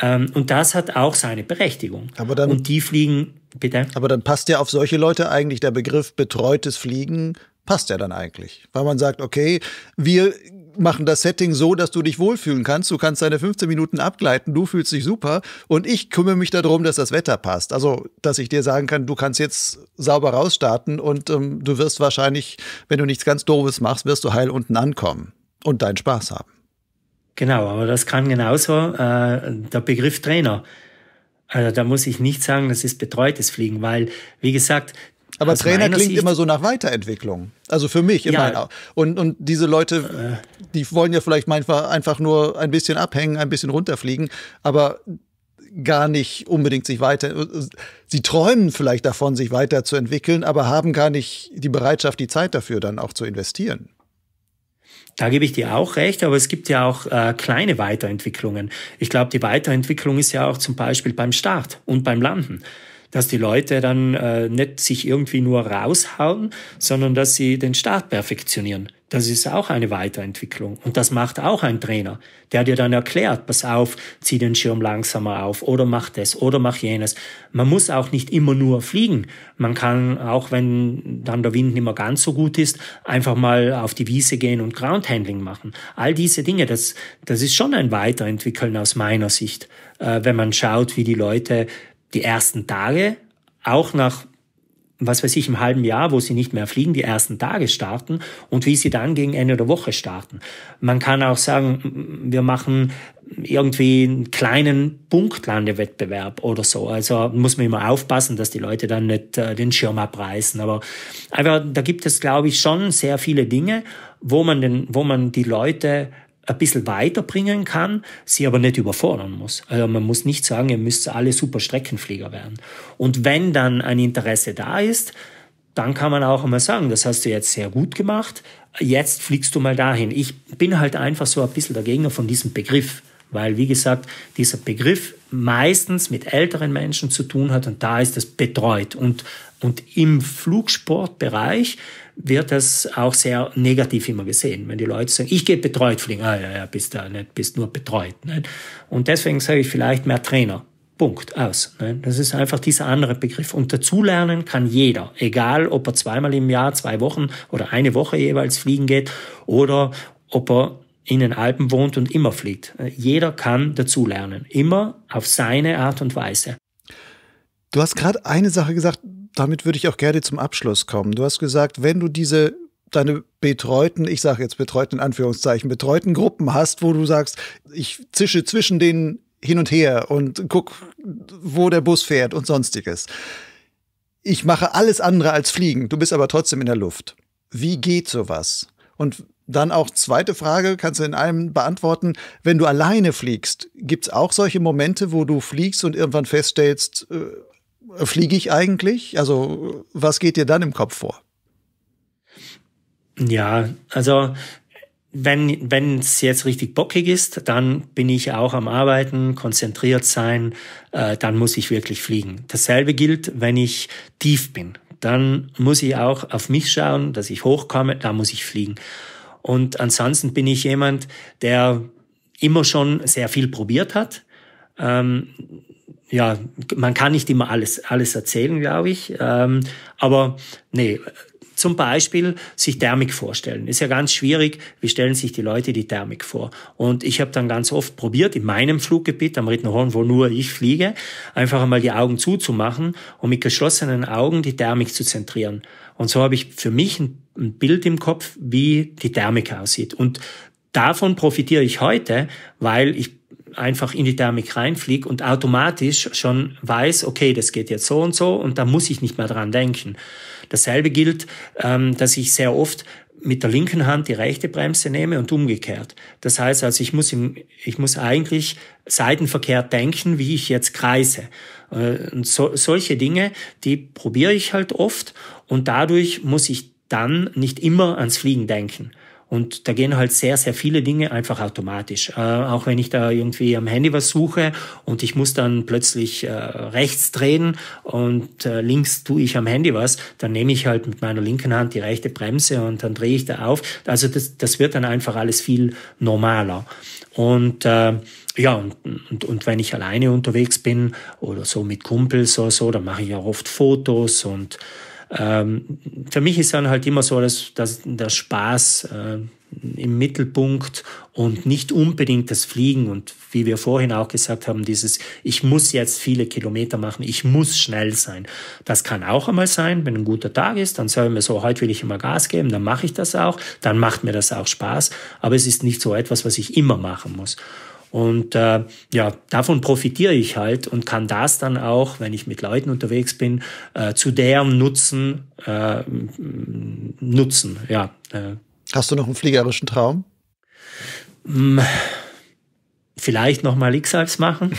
ähm, und das hat auch seine Berechtigung. Aber dann, und die fliegen, bitte. Aber dann passt ja auf solche Leute eigentlich der Begriff betreutes Fliegen passt ja dann eigentlich. Weil man sagt, okay, wir machen das Setting so, dass du dich wohlfühlen kannst. Du kannst deine 15 Minuten abgleiten, du fühlst dich super und ich kümmere mich darum, dass das Wetter passt. Also, dass ich dir sagen kann, du kannst jetzt sauber rausstarten und ähm, du wirst wahrscheinlich, wenn du nichts ganz Doofes machst, wirst du heil unten ankommen und deinen Spaß haben. Genau, aber das kann genauso äh, der Begriff Trainer. Also da muss ich nicht sagen, das ist betreutes Fliegen, weil, wie gesagt, aber also Trainer klingt immer so nach Weiterentwicklung. Also für mich immer. Ja. Und, und diese Leute, die wollen ja vielleicht manchmal einfach nur ein bisschen abhängen, ein bisschen runterfliegen, aber gar nicht unbedingt sich weiter. Sie träumen vielleicht davon, sich weiterzuentwickeln, aber haben gar nicht die Bereitschaft, die Zeit dafür dann auch zu investieren. Da gebe ich dir auch recht, aber es gibt ja auch äh, kleine Weiterentwicklungen. Ich glaube, die Weiterentwicklung ist ja auch zum Beispiel beim Start und beim Landen dass die Leute dann äh, nicht sich irgendwie nur raushauen, sondern dass sie den Start perfektionieren. Das ist auch eine Weiterentwicklung. Und das macht auch ein Trainer, der dir dann erklärt, pass auf, zieh den Schirm langsamer auf oder mach das oder mach jenes. Man muss auch nicht immer nur fliegen. Man kann, auch wenn dann der Wind nicht mehr ganz so gut ist, einfach mal auf die Wiese gehen und Groundhandling machen. All diese Dinge, das, das ist schon ein Weiterentwickeln aus meiner Sicht, äh, wenn man schaut, wie die Leute die ersten Tage, auch nach was weiß ich, im halben Jahr, wo sie nicht mehr fliegen, die ersten Tage starten und wie sie dann gegen Ende der Woche starten. Man kann auch sagen, wir machen irgendwie einen kleinen Punktlandewettbewerb oder so. Also muss man immer aufpassen, dass die Leute dann nicht äh, den Schirm abreißen. Aber einfach, da gibt es, glaube ich, schon sehr viele Dinge, wo man den, wo man die Leute ein bisschen weiterbringen kann, sie aber nicht überfordern muss. Also man muss nicht sagen, ihr müsst alle super Streckenflieger werden. Und wenn dann ein Interesse da ist, dann kann man auch einmal sagen, das hast du jetzt sehr gut gemacht, jetzt fliegst du mal dahin. Ich bin halt einfach so ein bisschen der Gegner von diesem Begriff, weil, wie gesagt, dieser Begriff meistens mit älteren Menschen zu tun hat und da ist es betreut. Und, und im Flugsportbereich wird das auch sehr negativ immer gesehen, wenn die Leute sagen, ich gehe betreut fliegen, ah ja, ja, bist da nicht, bist nur betreut. Nicht? Und deswegen sage ich vielleicht mehr Trainer. Punkt, aus. Nicht? Das ist einfach dieser andere Begriff. Und dazulernen kann jeder, egal ob er zweimal im Jahr, zwei Wochen oder eine Woche jeweils fliegen geht oder ob er in den Alpen wohnt und immer fliegt. Jeder kann dazulernen, immer auf seine Art und Weise. Du hast gerade eine Sache gesagt, damit würde ich auch gerne zum Abschluss kommen. Du hast gesagt, wenn du diese deine betreuten, ich sage jetzt betreuten in Anführungszeichen, betreuten Gruppen hast, wo du sagst, ich zische zwischen denen hin und her und guck, wo der Bus fährt und sonstiges. Ich mache alles andere als fliegen, du bist aber trotzdem in der Luft. Wie geht sowas? Und dann auch zweite Frage, kannst du in einem beantworten, wenn du alleine fliegst, gibt es auch solche Momente, wo du fliegst und irgendwann feststellst, äh, fliege ich eigentlich? Also was geht dir dann im Kopf vor? Ja, also wenn wenn es jetzt richtig bockig ist, dann bin ich auch am Arbeiten, konzentriert sein, äh, dann muss ich wirklich fliegen. Dasselbe gilt, wenn ich tief bin. Dann muss ich auch auf mich schauen, dass ich hochkomme, da muss ich fliegen. Und ansonsten bin ich jemand, der immer schon sehr viel probiert hat. Ähm, ja, man kann nicht immer alles, alles erzählen, glaube ich. Ähm, aber nee, zum Beispiel sich Thermik vorstellen. Ist ja ganz schwierig. Wie stellen sich die Leute die Thermik vor? Und ich habe dann ganz oft probiert, in meinem Fluggebiet am Rittenhorn, wo nur ich fliege, einfach einmal die Augen zuzumachen und mit geschlossenen Augen die Thermik zu zentrieren. Und so habe ich für mich ein, ein Bild im Kopf, wie die Thermik aussieht. Und davon profitiere ich heute, weil ich einfach in die Thermik reinfliege und automatisch schon weiß, okay, das geht jetzt so und so und da muss ich nicht mehr dran denken. Dasselbe gilt, ähm, dass ich sehr oft mit der linken Hand die rechte Bremse nehme und umgekehrt. Das heißt also, ich muss, im, ich muss eigentlich seitenverkehrt denken, wie ich jetzt kreise. Äh, und so, solche Dinge, die probiere ich halt oft und dadurch muss ich dann nicht immer ans Fliegen denken. Und da gehen halt sehr, sehr viele Dinge einfach automatisch. Äh, auch wenn ich da irgendwie am Handy was suche und ich muss dann plötzlich äh, rechts drehen und äh, links tue ich am Handy was, dann nehme ich halt mit meiner linken Hand die rechte Bremse und dann drehe ich da auf. Also das, das wird dann einfach alles viel normaler. Und äh, ja, und, und, und wenn ich alleine unterwegs bin oder so mit Kumpels oder so, dann mache ich auch oft Fotos und ähm, für mich ist dann halt immer so, dass, dass der Spaß äh, im Mittelpunkt und nicht unbedingt das Fliegen und wie wir vorhin auch gesagt haben, dieses ich muss jetzt viele Kilometer machen, ich muss schnell sein. Das kann auch einmal sein, wenn ein guter Tag ist, dann sagen wir so, heute will ich immer Gas geben, dann mache ich das auch, dann macht mir das auch Spaß, aber es ist nicht so etwas, was ich immer machen muss. Und äh, ja, davon profitiere ich halt und kann das dann auch, wenn ich mit Leuten unterwegs bin, äh, zu deren Nutzen äh, nutzen. Ja. Äh. Hast du noch einen fliegerischen Traum? Mm, vielleicht nochmal X-Alps machen.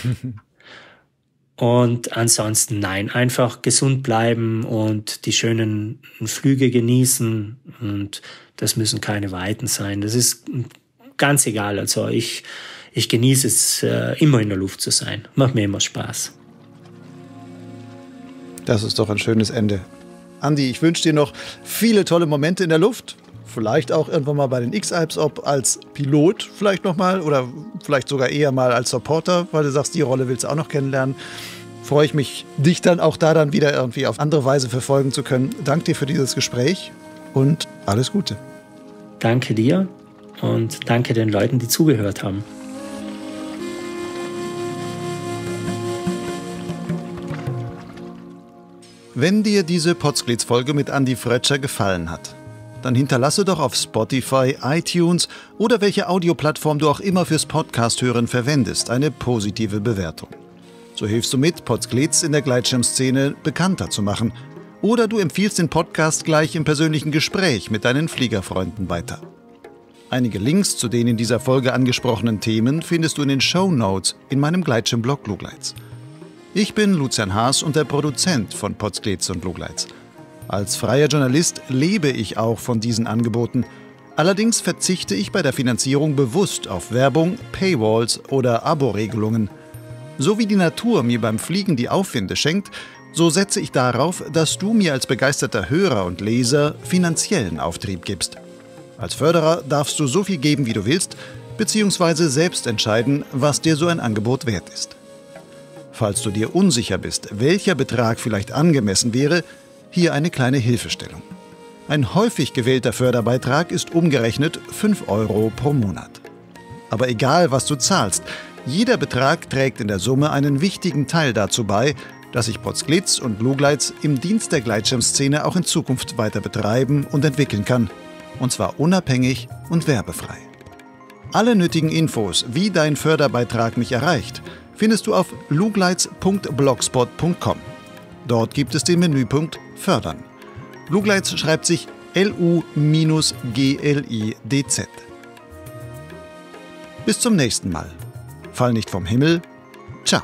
<laughs> Und ansonsten nein, einfach gesund bleiben und die schönen Flüge genießen. Und das müssen keine Weiten sein. Das ist ganz egal. Also ich ich genieße es, äh, immer in der Luft zu sein. Macht mir immer Spaß. Das ist doch ein schönes Ende. Andi, ich wünsche dir noch viele tolle Momente in der Luft. Vielleicht auch irgendwann mal bei den X-Alps, ob als Pilot vielleicht nochmal oder vielleicht sogar eher mal als Supporter, weil du sagst, die Rolle willst du auch noch kennenlernen. Freue ich mich, dich dann auch da dann wieder irgendwie auf andere Weise verfolgen zu können. Dank dir für dieses Gespräch und alles Gute. Danke dir und danke den Leuten, die zugehört haben. Wenn dir diese Potsglitz-Folge mit Andy Fretscher gefallen hat, dann hinterlasse doch auf Spotify, iTunes oder welche Audioplattform du auch immer fürs Podcast-Hören verwendest, eine positive Bewertung. So hilfst du mit, Potsglitz in der Gleitschirmszene bekannter zu machen. Oder du empfiehlst den Podcast gleich im persönlichen Gespräch mit deinen Fliegerfreunden weiter. Einige Links zu den in dieser Folge angesprochenen Themen findest du in den Show Notes in meinem Gleitschirm-Blog Lugleits. -Lu ich bin Lucian Haas und der Produzent von Potsglitz und Lugleitz. Als freier Journalist lebe ich auch von diesen Angeboten. Allerdings verzichte ich bei der Finanzierung bewusst auf Werbung, Paywalls oder Aboregelungen. So wie die Natur mir beim Fliegen die Aufwinde schenkt, so setze ich darauf, dass du mir als begeisterter Hörer und Leser finanziellen Auftrieb gibst. Als Förderer darfst du so viel geben, wie du willst, beziehungsweise selbst entscheiden, was dir so ein Angebot wert ist falls du dir unsicher bist, welcher Betrag vielleicht angemessen wäre, hier eine kleine Hilfestellung. Ein häufig gewählter Förderbeitrag ist umgerechnet 5 Euro pro Monat. Aber egal, was du zahlst, jeder Betrag trägt in der Summe einen wichtigen Teil dazu bei, dass sich Potsglitz und Lugleitz im Dienst der Gleitschirmszene auch in Zukunft weiter betreiben und entwickeln kann. Und zwar unabhängig und werbefrei. Alle nötigen Infos, wie dein Förderbeitrag mich erreicht – findest du auf lugleitz.blogspot.com. Dort gibt es den Menüpunkt Fördern. Lugleitz schreibt sich L-U-G-L-I-D-Z. Bis zum nächsten Mal. Fall nicht vom Himmel. Ciao.